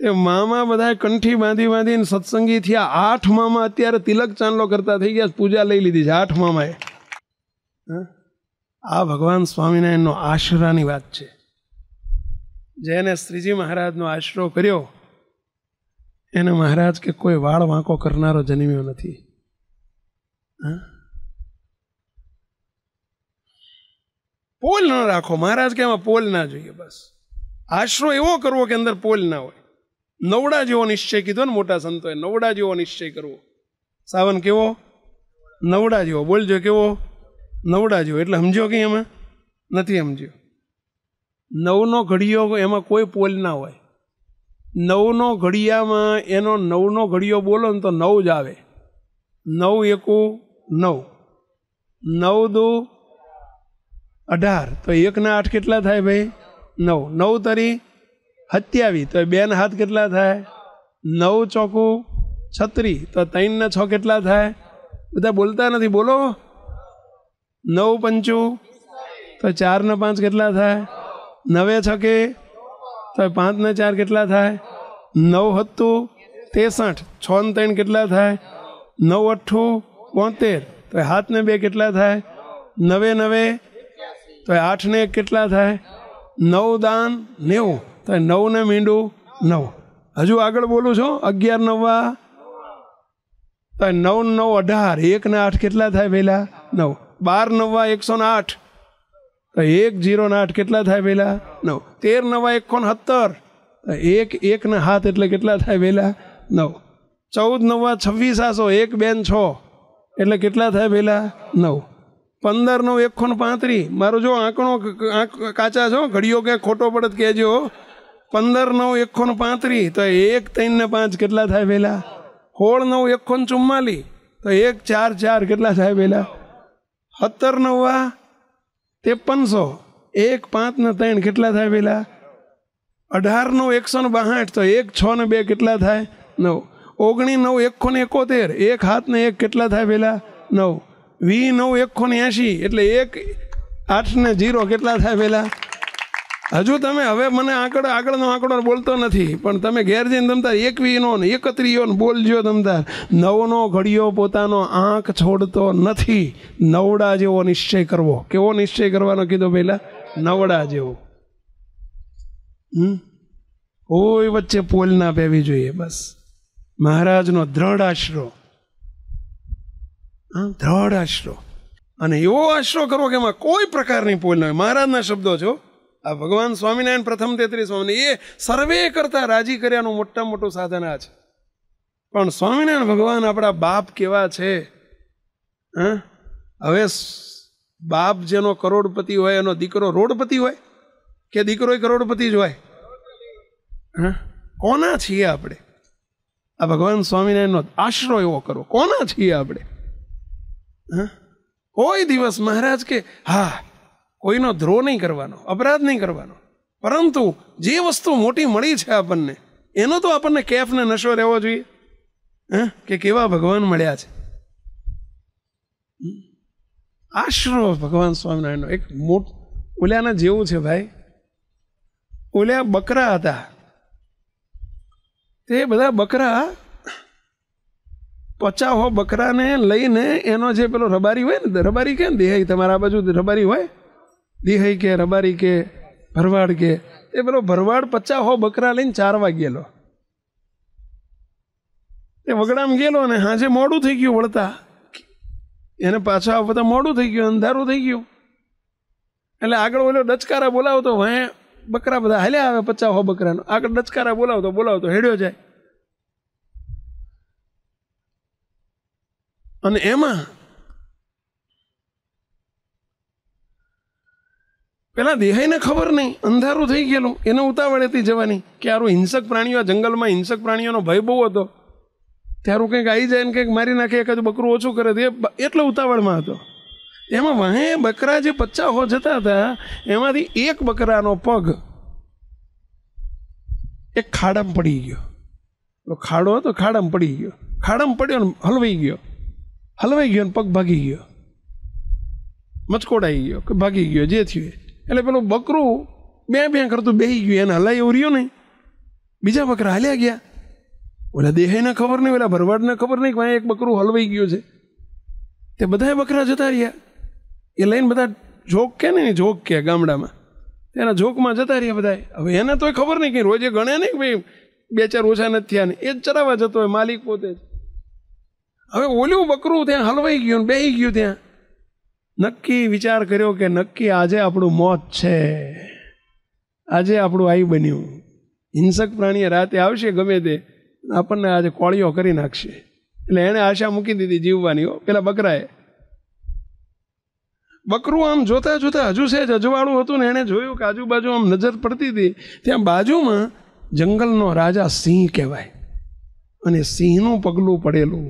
S1: એ મામા બધા કંઠી બાંધી બાંધીને સત્સંગી થયા આઠ મામા અત્યારે તિલક ચાંદલો કરતા થઈ ગયા પૂજા લઈ લીધી છે આઠ મામાએ આ ભગવાન સ્વામિનારાયણનો આશરાની વાત છે જેને શ્રીજી મહારાજનો આશરો કર્યો એને મહારાજ કે કોઈ વાળ વાંકો કરનારો જન્મ્યો નથી પોલ ન રાખો મહારાજ કે એમાં પોલ ના જોઈએ બસ આશરો એવો કરવો કે અંદર પોલ ના હોય નવડા જેવો નિશ્ચય કીધો ને મોટા સંતોએ નવડા જેવો નિશ્ચય કરવો સાવન કેવો નવડા જેવો બોલજો કેવો નવડા જેવો એટલે સમજ્યો કંઈ એમાં નથી સમજ્યો નવનો ઘડિયો એમાં કોઈ પોલ ના હોય નવનો ઘડિયામાં એનો નવનો ઘડિયો બોલો ને તો નવ જ આવે નવ એકું નવ નવ દુ અઢાર તો એકના આઠ કેટલા થાય ભાઈ નવ નવ તરી હત્યાવી તો બે ને હાથ કેટલા થાય નવ ચોકું છત્રી તો ત્રણના છ કેટલા થાય બધા બોલતા નથી બોલો નવ પંચું તો ચારને પાંચ કેટલા થાય નવે છકે તો પાંચને ચાર કેટલા થાય નવ હતું ત્રેસઠ છ ને ત્રણ કેટલા થાય નવ અઠ્ઠું બોતેર તો હાથને બે કેટલા થાય નવે નવે તો આઠને એક કેટલા થાય નવ દાન નેવું તો નવને મીંડું નવ હજુ આગળ બોલું છું અગિયાર નવા તો નવ નવ અઢાર એક ને આઠ કેટલા થાય પહેલા નવ બાર નવા એકસો ને આઠ તો એક જીરો ને આઠ કેટલા થાય પહેલા નવ તેર નવા એકોન સત્તર એક એક ને હાથ એટલે કેટલા થાય પહેલા નવ ચૌદ નવા છવ્વીસ આસો એક બેન છ એટલે કેટલા થાય પહેલા નવ પંદર નવ એકસો પાંત્રીસ મારો જો આંકડો આંક કાચા છો ઘડીઓ ક્યાંક ખોટો પડત કહેજો પંદર નવ એકસો ને પાંત્રીસ તો એક ત્રણ ને પાંચ કેટલા થાય પહેલાં સોળ નવ એકસો ને ચુમ્માલીસ તો એક ચાર ચાર કેટલા થાય પહેલાં સત્તર નવા ત્રેપનસો એક પાંચ ને ત્રણ કેટલા થાય પહેલાં અઢાર નવ એકસો ને બાસઠ તો એક છ ને બે કેટલા થાય નવ ઓગણી નવ એકસો ને એકોતેર એક હાથ ને એક કેટલા થાય પહેલાં નવ વી નવ એકસો ને એંશી એટલે એક આઠ ને જીરો કેટલા થાય પહેલાં હજુ તમે હવે મને આંકડો આગળનો આંકડો બોલતો નથી પણ તમે ઘેર જઈને તમતાર એકવીનો ને એકત્રીઓ ને બોલજો તમતાર નવનો ઘડિયો પોતાનો આંખ છોડતો નથી નવડા જેવો નિશ્ચય કરવો કેવો નિશ્ચય કરવાનો કીધો પહેલાં નવડા જેવો કોઈ વચ્ચે પોલ ના પહેવી જોઈએ બસ મહારાજનો દ્રઢ આશરો દ્રઢ આશરો અને એવો આશરો કરવો કે એમાં કોઈ પ્રકારની પોલ ન હોય મહારાજના શબ્દો છો આ ભગવાન સ્વામિનારાયણ પ્રથમ તેત્રીસ સ્વામી એ સર્વે કરતાં રાજી કર્યાનું મોટા મોટું સાધન આ છે પણ સ્વામિનારાયણ ભગવાન આપણા બાપ કેવા છે હા હવે બાપ જેનો કરોડપતિ હોય એનો દીકરો રોડપતિ હોય કે દીકરો કરોડપતિ જ હોય હા કોના છીએ આપણે આ ભગવાન સ્વામિનારાયણનો આશરો એવો કરો કોના છીએ આપણે હા કોઈ દિવસ મહારાજ કે હા કોઈનો ધ્રોહ નહીં કરવાનો અપરાધ નહીં કરવાનો પરંતુ જે વસ્તુ મોટી મળી છે આપણને એનો તો આપણને કેફ ને નશો રહેવો જોઈએ હે કે કેવા ભગવાન મળ્યા છે આશરો ભગવાન સ્વામિનારાયણનો એક મોટ ઓલ્યાના જેવું છે ભાઈ ઓલ્યા બકરા હતા તે બધા બકરા પચાવો બકરાને લઈને એનો જે પેલો રબારી હોય ને રબારી કેમ દેહાય તમારા આ બાજુ રબારી હોય દિહાઈ કે રબારી કે ભરવાડ કે એ પેલો ભરવાડ પચા હો બકરા લઈને ચારવા ગયેલો એ વગડામ ગયેલો અને હાજે મોડું થઈ ગયું વળતા એને પાછા બધા મોડું થઈ ગયું અંધારું થઈ ગયું એટલે આગળ ઓલો ડચકારા બોલાવતો હે બકરા બધા હાલ્યા આવે પચાસ હો બકરાનો આગળ ડચકારા બોલાવતો બોલાવતો હેડ્યો જાય અને એમાં પેલા દેહાઈને ખબર નહીં અંધારું થઈ ગયેલું એને ઉતાવળ હતી જવાની કે આરું હિંસક પ્રાણીઓ જંગલમાં હિંસક પ્રાણીઓનો ભય બહુ હતો ત્યારું કંઈક આવી જાય ને કંઈક મારી નાખે એક એકાદ બકરું ઓછું કરે તે એટલે ઉતાવળમાં હતો એમાં વાહે બકરા જે પચ્ચા હો જતા હતા એમાંથી એક બકરાનો પગ એક ખાડામાં પડી ગયો ખાડો હતો ખાડામાં પડી ગયો ખાડામાં પડ્યો ને હલવાઈ ગયો હલવાઈ ગયો ને પગ ભાગી ગયો મચકોડાઈ ગયો કે ભાગી ગયો જે થયું એટલે પેલું બકરું બે બે કરતું બેહી ગયું એને હલાય એવું રહ્યું નહીં બીજા બકરા હાલ્યા ગયા ઓલા દેહાઈને ખબર નહીં ઓલા ભરવાડને ખબર નહીં કે એક બકરું હલવાઈ ગયું છે તે બધાએ બકરા જતા રહ્યા એ લઈને બધા જોક કે ને જોક કે ગામડામાં તેના જોકમાં જતા રહ્યા બધાએ હવે એને તો ખબર નહીં કે રોજે ગણે નહીં ભાઈ બે ચાર ઓછા નથી થયા ને એ જ ચરાવવા જતો હોય માલિક પોતે જ હવે ઓલું બકરું ત્યાં હલવાઈ ગયું ને બેહી ગયું ત્યાં નક્કી વિચાર કર્યો કે નક્કી આજે આપણું મોત છે આજે આપણું આઈ બન્યું હિંસક પ્રાણીએ રાતે આવશે ગમે તે આપણને આજે કોળીઓ કરી નાખશે એટલે એણે આશા મૂકી દીધી જીવવાની પેલા બકરાએ બકરું આમ જોતા જોતા હજુ સહેજ અજવાળું હતું ને એણે જોયું કે આજુબાજુ આમ નજર પડતી હતી ત્યાં બાજુમાં જંગલનો રાજા સિંહ કહેવાય અને સિંહનું પગલું પડેલું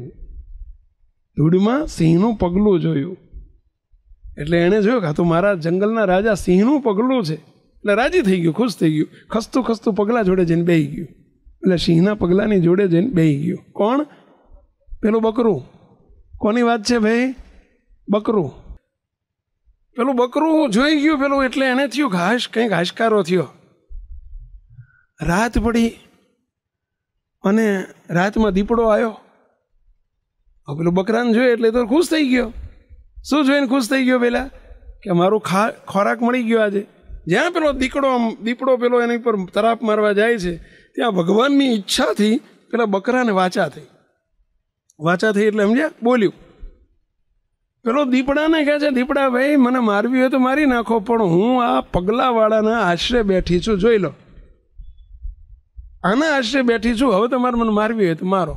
S1: ધૂળમાં સિંહનું પગલું જોયું એટલે એણે જોયું કે આ તો મારા જંગલના રાજા સિંહનું પગલું છે એટલે રાજી થઈ ગયું ખુશ થઈ ગયું ખસતું ખસતું પગલાં જોડે જઈને બેહી ગયું એટલે સિંહના પગલાની જોડે જઈને બેહી ગયું કોણ પેલું બકરું કોની વાત છે ભાઈ બકરું પેલું બકરું જોઈ ગયું પેલું એટલે એણે થયું ઘાસ કંઈ ઘાસકારો થયો રાત પડી અને રાતમાં દીપડો આવ્યો પેલું બકરાને જોયું એટલે તો ખુશ થઈ ગયો શું જોઈને ખુશ થઈ ગયો પેલા કે મારું ખા ખોરાક મળી ગયો આજે જ્યાં પેલો દીકડો આમ દીપડો પેલો એની પર તરાપ મારવા જાય છે ત્યાં ભગવાનની ઈચ્છાથી પેલા બકરાને વાચા થઈ વાચા થઈ એટલે સમજ્યા બોલ્યું પેલો દીપડાને કહે છે દીપડા ભાઈ મને મારવી હોય તો મારી નાખો પણ હું આ પગલાવાળાના આશરે બેઠી છું જોઈ લો આના આશરે બેઠી છું હવે તમારે મને મારવી હોય તો મારો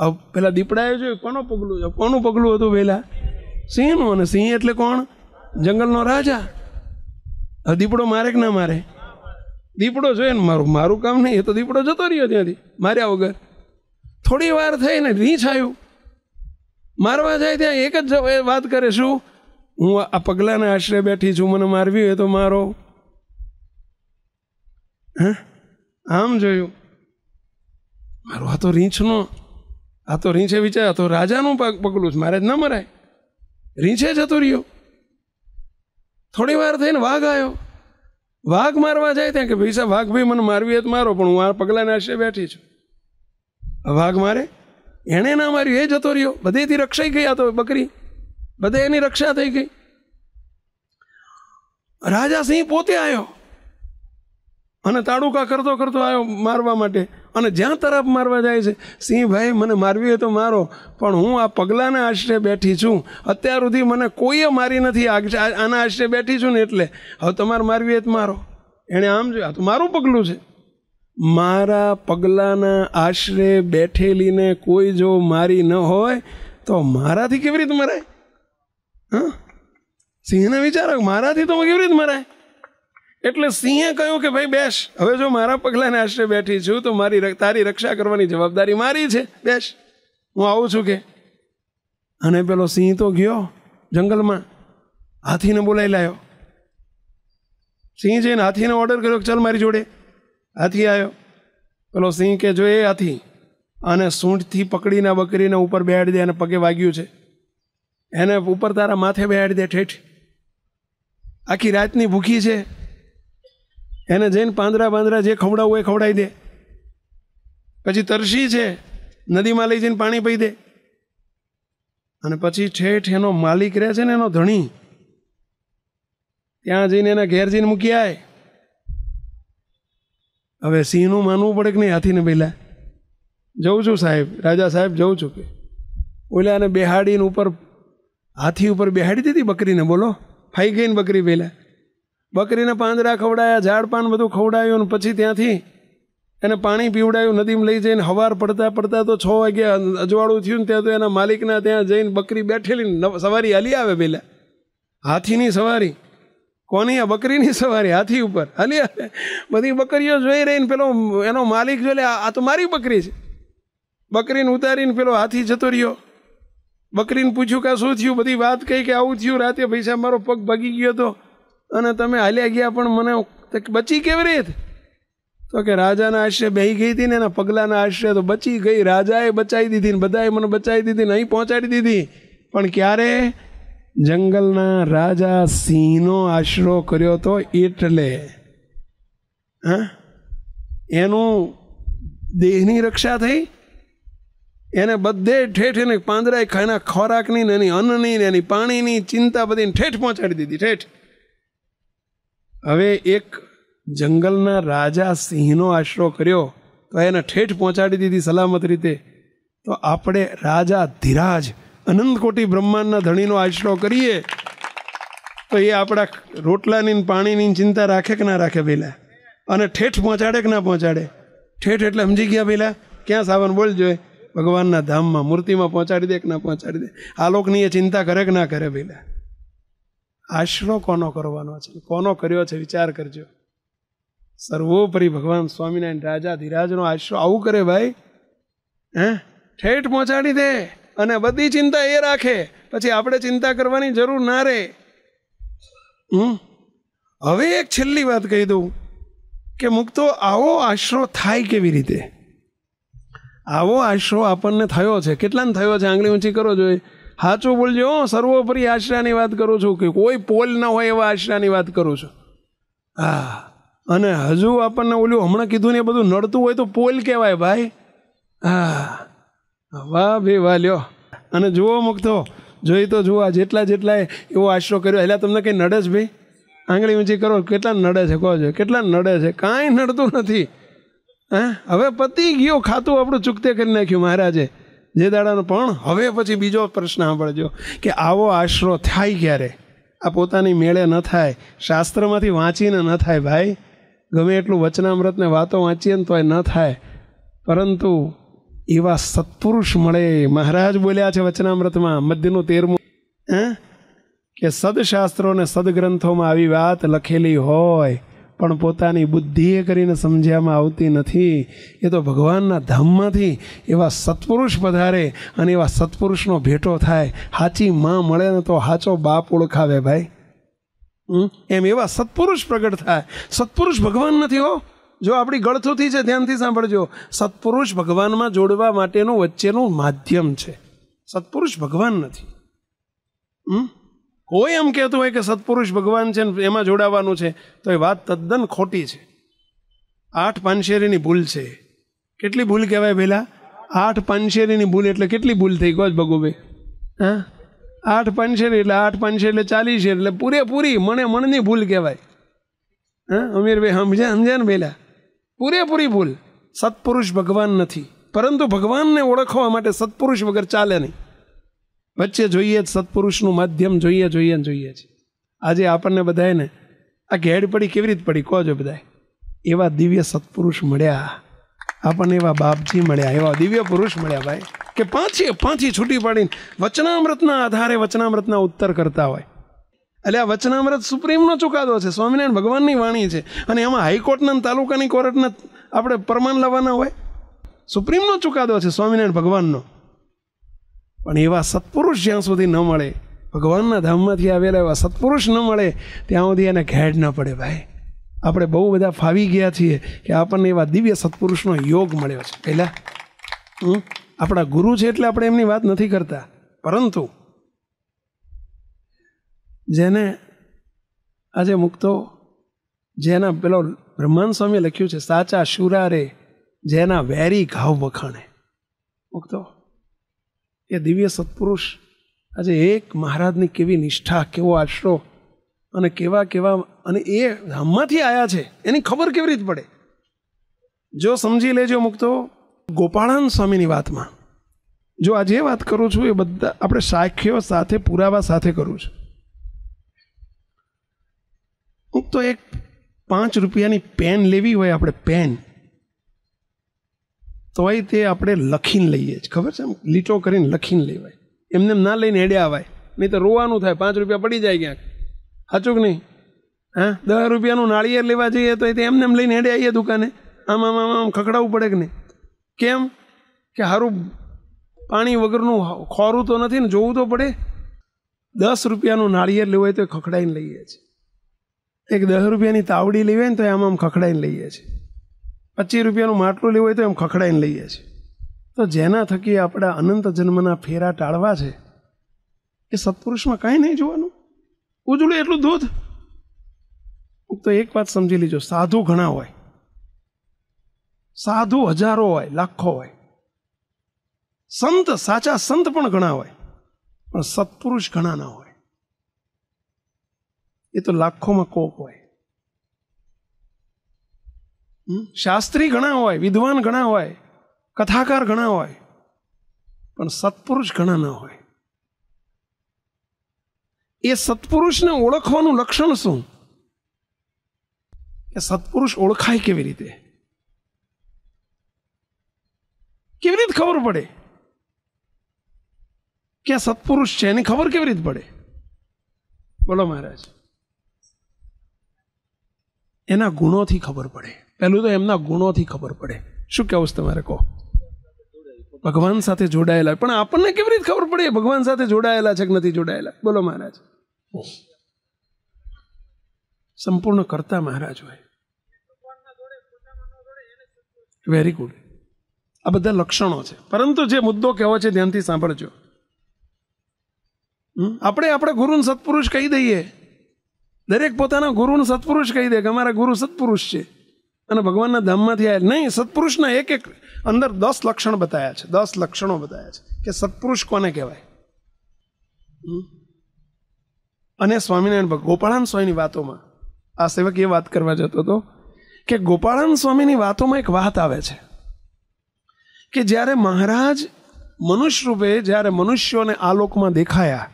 S1: હવે પેલા દીપડાએ જોયું કોનું પગલું કોનું પગલું હતું પહેલાં સિંહનું અને સિંહ એટલે કોણ જંગલનો રાજા આ દીપડો મારે કે ના મારે દીપડો જોઈએ ને મારું મારું કામ નહીં એ તો દીપડો જતો રહ્યો ત્યાંથી માર્યા વગર થોડી વાર થઈ ને રીંછ આવ્યું મારવા જાય ત્યાં એક જ વાત કરે શું હું આ પગલાના આશરે બેઠી છું મને મારવી હોય તો મારો હા આમ જોયું મારું આ તો રીંછનો આ તો રીંછે વિચાર આ તો રાજાનું પગલું છે મારે જ ન મરાય રીંછે જતો રહ્યો થોડી વાર થઈને વાઘ આવ્યો વાઘ મારવા જાય ત્યાં કે ભાઈ સાહેબ વાઘ ભાઈ મને મારવી તો મારો પણ હું આ પગલાને આશરે બેઠી છું વાઘ મારે એણે ના માર્યું એ જતો રહ્યો બધેથી રક્ષાઈ ગઈ આ તો બકરી બધે એની રક્ષા થઈ ગઈ રાજા સિંહ પોતે આવ્યો અને તાડુકા કરતો કરતો આવ્યો મારવા માટે અને જ્યાં તરફ મારવા જાય છે સિંહભાઈ મને મારવી હોય તો મારો પણ હું આ પગલાના આશરે બેઠી છું અત્યાર સુધી મને કોઈએ મારી નથી આના આશરે બેઠી છું ને એટલે હવે તમારે મારવી હોય તો મારો એણે આમ જોયું આ તો મારું પગલું છે મારા પગલાના આશરે બેઠેલીને કોઈ જો મારી ન હોય તો મારાથી કેવી રીતે મરાય હા સિંહને વિચારો મારાથી તો કેવી રીતે મરાય એટલે સિંહે કહ્યું કે ભાઈ બેસ હવે જો મારા પગલાને આશરે બેઠી છું તો મારી તારી રક્ષા કરવાની જવાબદારી મારી છે બેસ હું આવું છું કે અને પેલો સિંહ તો ગયો જંગલમાં હાથીને બોલાઈ લાયો સિંહ જઈને હાથીને ઓર્ડર કર્યો કે ચાલ મારી જોડે હાથી આવ્યો પેલો સિંહ કે જો એ હાથી અને સૂંઢથી પકડીને બકરીને ઉપર બેહાડી દે અને પગે વાગ્યું છે એને ઉપર તારા માથે બેહાડી દે ઠેઠ આખી રાતની ભૂખી છે એને જઈને પાંદરા પાંદરા જે ખવડાવું એ ખવડાવી દે પછી તરસી છે નદીમાં લઈ જઈને પાણી પી દે અને પછી ઠેઠ એનો માલિક રહે છે ને એનો ધણી ત્યાં જઈને એને ઘેર જઈને મૂકી આવે હવે સિંહનું માનવું પડે કે નહીં હાથીને પહેલાં જઉં છું સાહેબ રાજા સાહેબ જઉં છું કે ઓલા એને બેહાડીને ઉપર હાથી ઉપર બેહાડી દીધી બકરીને બોલો ફાઈ ગઈને બકરી પહેલાં બકરીને પાંદડા ખવડાયા ઝાડપાન બધું ખવડાયું ને પછી ત્યાંથી એને પાણી પીવડાયું નદીમાં લઈ જઈને હવાર પડતા પડતા તો છ વાગ્યા અજવાળું થયું ને ત્યાં તો એના માલિકના ત્યાં જઈને બકરી બેઠેલી સવારી હાલી આવે પહેલાં હાથીની સવારી કોની આ બકરીની સવારી હાથી ઉપર હાલી આવે બધી બકરીઓ જોઈ રહીને પેલો એનો માલિક જો આ તો મારી બકરી છે બકરીને ઉતારીને પેલો હાથી જતો રહ્યો બકરીને પૂછ્યું કે શું થયું બધી વાત કહી કે આવું થયું રાતે પૈસા મારો પગ ભાગી ગયો હતો અને તમે હાલ્યા ગયા પણ મને બચી કેવી રીત તો કે રાજાના આશ્રય બેહી ગઈ હતી ને એના પગલાના આશ્રય તો બચી ગઈ રાજાએ બચાવી દીધી ને બધાએ મને બચાવી દીધી નહીં પહોંચાડી દીધી પણ ક્યારે જંગલના રાજા સિંહનો આશરો કર્યો તો એટલે હા એનું દેહની રક્ષા થઈ એને બધે ઠેઠ એને પાંદરાએ ખાના ખોરાકની ને એની અન્નની ને એની પાણીની ચિંતા બધીને ઠેઠ પહોંચાડી દીધી ઠેઠ હવે એક જંગલના રાજા સિંહનો આશરો કર્યો તો એને ઠેઠ પહોંચાડી દીધી સલામત રીતે તો આપણે રાજા ધીરાજ અનંતકોટી બ્રહ્માંડના ધણીનો આશરો કરીએ તો એ આપણા રોટલાની પાણીની ચિંતા રાખે કે ના રાખે પહેલાં અને ઠેઠ પહોંચાડે કે ના પહોંચાડે ઠેઠ એટલે સમજી ગયા પહેલાં ક્યાં સાવન બોલ જોઈએ ભગવાનના ધામમાં મૂર્તિમાં પહોંચાડી દે કે ના પહોંચાડી દે આ લોકની એ ચિંતા કરે કે ના કરે પહેલાં આશરો કોનો કરવાનો છે કોનો કર્યો છે વિચાર કરજો સર્વોપરી ભગવાન સ્વામિનારાયણ રાજા ધીરાજનો આશરો આવું કરે ભાઈ હે ઠેઠ પહોંચાડી દે અને બધી ચિંતા એ રાખે પછી આપણે ચિંતા કરવાની જરૂર ના રહે હમ હવે એક છેલ્લી વાત કહી દઉં કે મુક્તો આવો આશરો થાય કેવી રીતે આવો આશરો આપણને થયો છે કેટલાને થયો છે આંગળી ઊંચી કરો જોઈએ સાચું બોલજો સર્વોપરી આશરાની વાત કરું છું કે કોઈ પોલ ન હોય એવા આશરાની વાત કરું છું હા અને હજુ આપણને ઓલું હમણાં કીધું ને એ બધું નડતું હોય તો પોલ કહેવાય ભાઈ હા વાહ ભાઈ વાહ લ્યો અને જુઓ મુક્તો જોઈ તો જુઓ જેટલા જેટલા એવો આશરો કર્યો એટલે તમને કંઈ નડે જ ભાઈ આંગળી ઊંચી કરો કેટલા નડે છે કહો છો કેટલા નડે છે કાંઈ નડતું નથી હા હવે પતી ગયો ખાતું આપણું ચૂકતે કરી નાખ્યું મહારાજે જે દાડાનો પણ હવે પછી બીજો પ્રશ્ન સાંભળજો કે આવો આશરો થાય ક્યારે આ પોતાની મેળે ન થાય શાસ્ત્રમાંથી વાંચીને ન થાય ભાઈ ગમે એટલું વચનામૃતને વાતો વાંચીએ ને તોય ન થાય પરંતુ એવા સત્પુરુષ મળે મહારાજ બોલ્યા છે વચનામૃતમાં મધ્યનું તેરમું હે કે સદશાસ્ત્રો ને સદગ્રંથોમાં આવી વાત લખેલી હોય પણ પોતાની બુદ્ધિએ કરીને સમજ્યામાં આવતી નથી એ તો ભગવાનના ધામમાંથી એવા સત્પુરુષ પધારે અને એવા સત્પુરુષનો ભેટો થાય સાચી માં મળે ને તો સાચો બાપ ઓળખાવે ભાઈ એમ એવા સત્પુરુષ પ્રગટ થાય સત્પુરુષ ભગવાન નથી હો જો આપણી ગળથુથી છે ધ્યાનથી સાંભળજો સત્પુરુષ ભગવાનમાં જોડવા માટેનું વચ્ચેનું માધ્યમ છે સત્પુરુષ ભગવાન નથી હમ કોઈ એમ કહેતું હોય કે સત્પુરુષ ભગવાન છે ને એમાં જોડાવાનું છે તો એ વાત તદ્દન ખોટી છે આઠ પાંચેરીની ભૂલ છે કેટલી ભૂલ કહેવાય પહેલા આઠ પાંચેરીની ભૂલ એટલે કેટલી ભૂલ થઈ ગોજ ભગુભાઈ હા આઠ પાંચેરી એટલે આઠ પાંચેર એટલે ચાલીસ એટલે પૂરેપૂરી મને મનની ભૂલ કહેવાય હા અમીરભાઈ સમજ્યા સમજ્યા ને પહેલાં પૂરેપૂરી ભૂલ સત્પુરુષ ભગવાન નથી પરંતુ ભગવાનને ઓળખવા માટે સત્પુરુષ વગર ચાલે નહીં વચ્ચે જોઈએ જ સત્પુરુષનું માધ્યમ જોઈએ જોઈએ ને જોઈએ છે આજે આપણને બધાને આ ઘેડ પડી કેવી રીતે પડી કહો છો બધા એવા દિવ્ય સત્પુરુષ મળ્યા આપણને એવા બાપજી મળ્યા એવા દિવ્ય પુરુષ મળ્યા ભાઈ કે પાંચી પાંચી છૂટી પાડીને વચનામૃતના આધારે વચનામૃતના ઉત્તર કરતા હોય એટલે આ વચનામૃત સુપ્રીમનો ચુકાદો છે સ્વામિનારાયણ ભગવાનની વાણી છે અને એમાં હાઈકોર્ટના તાલુકાની કોર્ટના આપણે પરમાન લેવાના હોય સુપ્રીમનો ચુકાદો છે સ્વામિનારાયણ ભગવાનનો પણ એવા સત્પુરુષ જ્યાં સુધી ન મળે ભગવાનના ધામમાંથી આવેલા એવા સત્પુરુષ ન મળે ત્યાં સુધી એને ઘેડ ન પડે ભાઈ આપણે બહુ બધા ફાવી ગયા છીએ કે આપણને એવા દિવ્ય સત્પુરુષનો યોગ મળ્યો છે પહેલાં આપણા ગુરુ છે એટલે આપણે એમની વાત નથી કરતા પરંતુ જેને આજે મુક્તો જેના પેલો બ્રહ્માંડ સ્વામીએ લખ્યું છે સાચા શુરા રે જેના વેરી ઘાવ વખાણે મુક્તો એ દિવ્ય સત્પુરુષ આજે એક મહારાજની કેવી નિષ્ઠા કેવો આશરો અને કેવા કેવા અને એ ગામમાંથી આવ્યા છે એની ખબર કેવી રીતે પડે જો સમજી લેજો મુક્તો ગોપાળાન સ્વામીની વાતમાં જો આજે વાત કરું છું એ બધા આપણે સાખ્યો સાથે પુરાવા સાથે કરું છું હું તો એક પાંચ રૂપિયાની પેન લેવી હોય આપણે પેન તો તોય તે આપણે લખીને લઈએ જ ખબર છે લીટો કરીને લખીને લેવાય એમને ના લઈને એડ્યા આવાય નહીં તો રોવાનું થાય પાંચ રૂપિયા પડી જાય ક્યાંક સાચું કે નહીં હા દસ રૂપિયાનું નાળિયેર લેવા જઈએ તો એમને એમ લઈને હેડે આવીએ દુકાને આમ આમ આમ આમ ખખડાવવું પડે કે નહીં કેમ કે સારું પાણી વગરનું ખોરું તો નથી ને જોવું તો પડે દસ રૂપિયાનું નાળિયેર લેવું હોય તો ખખડાઈને લઈએ છીએ એક દસ રૂપિયાની તાવડી લેવાય ને તો આમ આમ ખખડાઈને લઈએ છીએ પચીસ રૂપિયાનું માટલું લેવું હોય તો એમ ખખડાઈને લઈએ છીએ તો જેના થકી આપણા અનંત જન્મના ફેરા ટાળવા છે એ સત્પુરુષમાં કાંઈ નહીં જોવાનું ઉજળું એટલું દૂધ તો એક વાત સમજી લીજો સાધુ ઘણા હોય સાધુ હજારો હોય લાખો હોય સંત સાચા સંત પણ ઘણા હોય પણ સત્પુરુષ ઘણા ના હોય એ તો લાખોમાં કોપ હોય શાસ્ત્રી ઘણા હોય વિદ્વાન ઘણા હોય કથાકાર ઘણા હોય પણ સત્પુરુષ ઘણા ન હોય એ સત્પુરુષને ઓળખવાનું લક્ષણ શું કે સત્પુરુષ ઓળખાય કેવી રીતે કેવી રીતે ખબર પડે કે સત્પુરુષ છે એની ખબર કેવી રીતે પડે બોલો મહારાજ એના ગુણોથી ખબર પડે પહેલું તો એમના ગુણોથી ખબર પડે શું કહેવું છે તમારે કહો ભગવાન સાથે જોડાયેલા પણ આપણને કેવી રીતે ખબર પડે ભગવાન સાથે જોડાયેલા છે કે નથી જોડાયેલા બોલો મહારાજ સંપૂર્ણ કરતા મહારાજ હોય વેરી ગુડ આ બધા લક્ષણો છે પરંતુ જે મુદ્દો કહેવો છે ધ્યાનથી સાંભળજો આપણે આપણે ગુરુન સત્પુરુષ કહી દઈએ દરેક પોતાના ગુરુન સત્પુરુષ કહી દે કે અમારા ગુરુ સત્પુરુષ છે અને ભગવાનના ધામમાંથી આવ્યા નહીં સત્પુરુષના એક એક અંદર દસ લક્ષણ બતાવ્યા છે દસ લક્ષણો બતાવ્યા છે કે સત્પુરુષ કોને કહેવાય અને સ્વામિનારાયણ ગોપાળાન સ્વામીની વાતોમાં આ સેવક એ વાત કરવા જતો હતો કે ગોપાળાન સ્વામીની વાતોમાં એક વાત આવે છે કે જ્યારે મહારાજ મનુષ્ય રૂપે જ્યારે મનુષ્યોને આ લોકમાં દેખાયા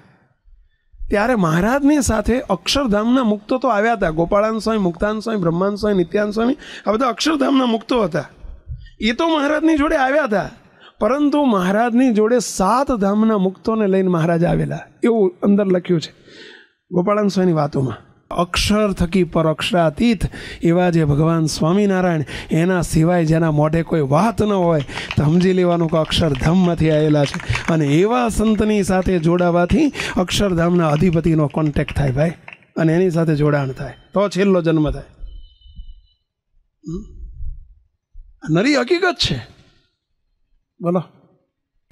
S1: ત્યારે મહારાજની સાથે અક્ષરધામના મુક્તો તો આવ્યા હતા ગોપાળાન સ્વામી મુક્તાન સ્વામી બ્રહ્માન સ્વામી નિત્યાન સ્વામી આ બધા અક્ષરધામના મુક્તો હતા એ તો મહારાજની જોડે આવ્યા હતા પરંતુ મહારાજની જોડે સાત ધામના મુક્તોને લઈને મહારાજ આવેલા એવું અંદર લખ્યું છે ગોપાળાન સ્વામીની વાતોમાં અક્ષર થકી પરોક્ષરાતીત એવા જે ભગવાન સ્વામિનારાયણ એના સિવાય જેના મોઢે કોઈ વાત ન હોય તો સમજી લેવાનું કે અક્ષરધામમાંથી આવેલા છે અને એવા સંતની સાથે જોડાવાથી અક્ષરધામના અધિપતિનો કોન્ટેક્ટ થાય ભાઈ અને એની સાથે જોડાણ થાય તો છેલ્લો જન્મ થાય નરી હકીકત છે બોલો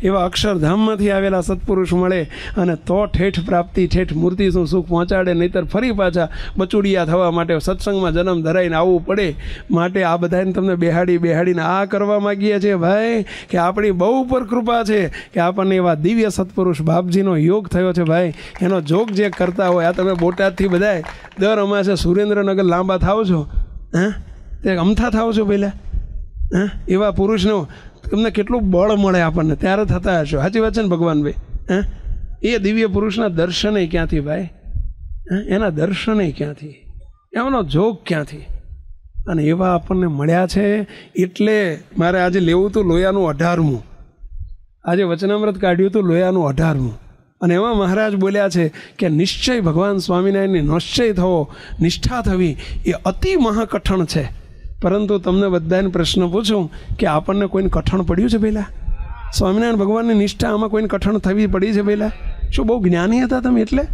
S1: એવા અક્ષરધામમાંથી આવેલા સત્પુરુષ મળે અને તો ઠેઠ પ્રાપ્તિ ઠેઠ મૂર્તિ શું સુખ પહોંચાડે નહીતર ફરી પાછા બચુડિયા થવા માટે સત્સંગમાં જન્મ ધરાઈને આવવું પડે માટે આ બધાને તમને બેહાડી બેહાડીને આ કરવા માગીએ છીએ ભાઈ કે આપણી બહુ ઉપર કૃપા છે કે આપણને એવા દિવ્ય સત્પુરુષ બાપજીનો યોગ થયો છે ભાઈ એનો જોગ જે કરતા હોય આ તમે બોટાદથી બધાય દર અમાસે સુરેન્દ્રનગર લાંબા થાવ છો હા તે અમથા થાવ છો પહેલાં હા એવા પુરુષનો તમને કેટલું બળ મળે આપણને ત્યારે થતા હશો સાચી વાત છે ને ભગવાનભાઈ હે એ દિવ્ય પુરુષના દર્શને ક્યાંથી ભાઈ એના દર્શને ક્યાંથી એમનો જોગ ક્યાંથી અને એવા આપણને મળ્યા છે એટલે મારે આજે લેવું તું લોયાનું અઢારમું આજે વચનામૃત કાઢ્યું હતું લોયાનું અઢારમું અને એમાં મહારાજ બોલ્યા છે કે નિશ્ચય ભગવાન સ્વામિનારાયણની નિશ્ચય થવો નિષ્ઠા થવી એ અતિ મહાકઠણ છે પરંતુ તમને બધાને પ્રશ્ન પૂછું કે આપણને કોઈને કઠણ પડ્યું છે પહેલાં સ્વામિનારાયણ ભગવાનની નિષ્ઠા આમાં કોઈને કઠણ થવી પડી છે પહેલાં શું બહુ જ્ઞાની હતા તમે એટલે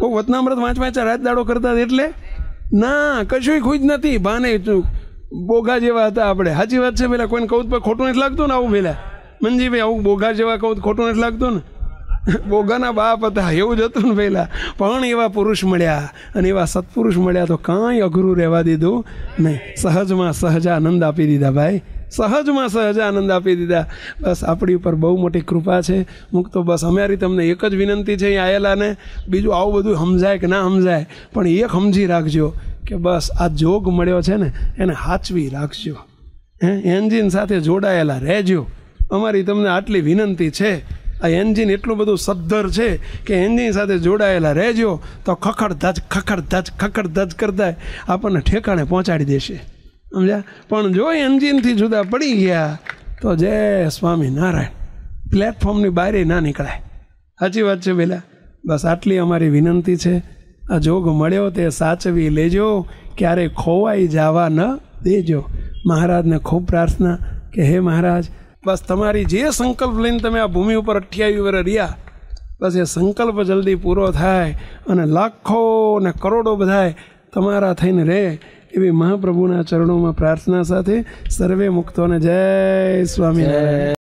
S1: બહુ વતનામૃત વાંચ વાંચા રાત દાડો કરતા એટલે ના કશું ખુજ નથી ભાને બોગા જેવા હતા આપણે સાચી વાત છે પેલા કોઈને કહું તો ખોટું નથી લાગતું ને આવું પેલા મનજીભાઈ આવું બોગા જેવા કહું ખોટું નથી લાગતું ને બોગાના બાપ હતા એવું જ હતું ને પહેલાં પણ એવા પુરુષ મળ્યા અને એવા સત્પુરુષ મળ્યા તો કાંઈ અઘરું રહેવા દીધું નહીં સહજમાં સહજા આનંદ આપી દીધા ભાઈ સહજમાં સહજ આનંદ આપી દીધા બસ આપણી ઉપર બહુ મોટી કૃપા છે હું તો બસ અમારી તમને એક જ વિનંતી છે અહીં આવેલાને બીજું આવું બધું સમજાય કે ના સમજાય પણ એક સમજી રાખજો કે બસ આ જોગ મળ્યો છે ને એને હાચવી રાખજો હે એન્જિન સાથે જોડાયેલા રહેજો અમારી તમને આટલી વિનંતી છે આ એન્જિન એટલું બધું સદ્ધર છે કે એન્જિન સાથે જોડાયેલા રહેજો તો ખખડ ધજ ખખડ ધજ ખખડ ધજ કરતા આપણને ઠેકાણે પહોંચાડી દેશે સમજ્યા પણ જો એન્જિનથી જુદા પડી ગયા તો જય સ્વામી નારાયણ પ્લેટફોર્મની બહાર ના નીકળાય સાચી વાત છે પેલા બસ આટલી અમારી વિનંતી છે આ જોગ મળ્યો તે સાચવી લેજો ક્યારેય ખોવાઈ જવા ન દેજો મહારાજને ખૂબ પ્રાર્થના કે હે મહારાજ બસ તમારી જે સંકલ્પ લઈને તમે આ ભૂમિ ઉપર અઠ્યાવી વર્ષ રહ્યા બસ એ સંકલ્પ જલ્દી પૂરો થાય અને લાખો ને કરોડો બધાય તમારા થઈને રહે એવી મહાપ્રભુના ચરણોમાં પ્રાર્થના સાથે સર્વે મુક્તોને જય સ્વામી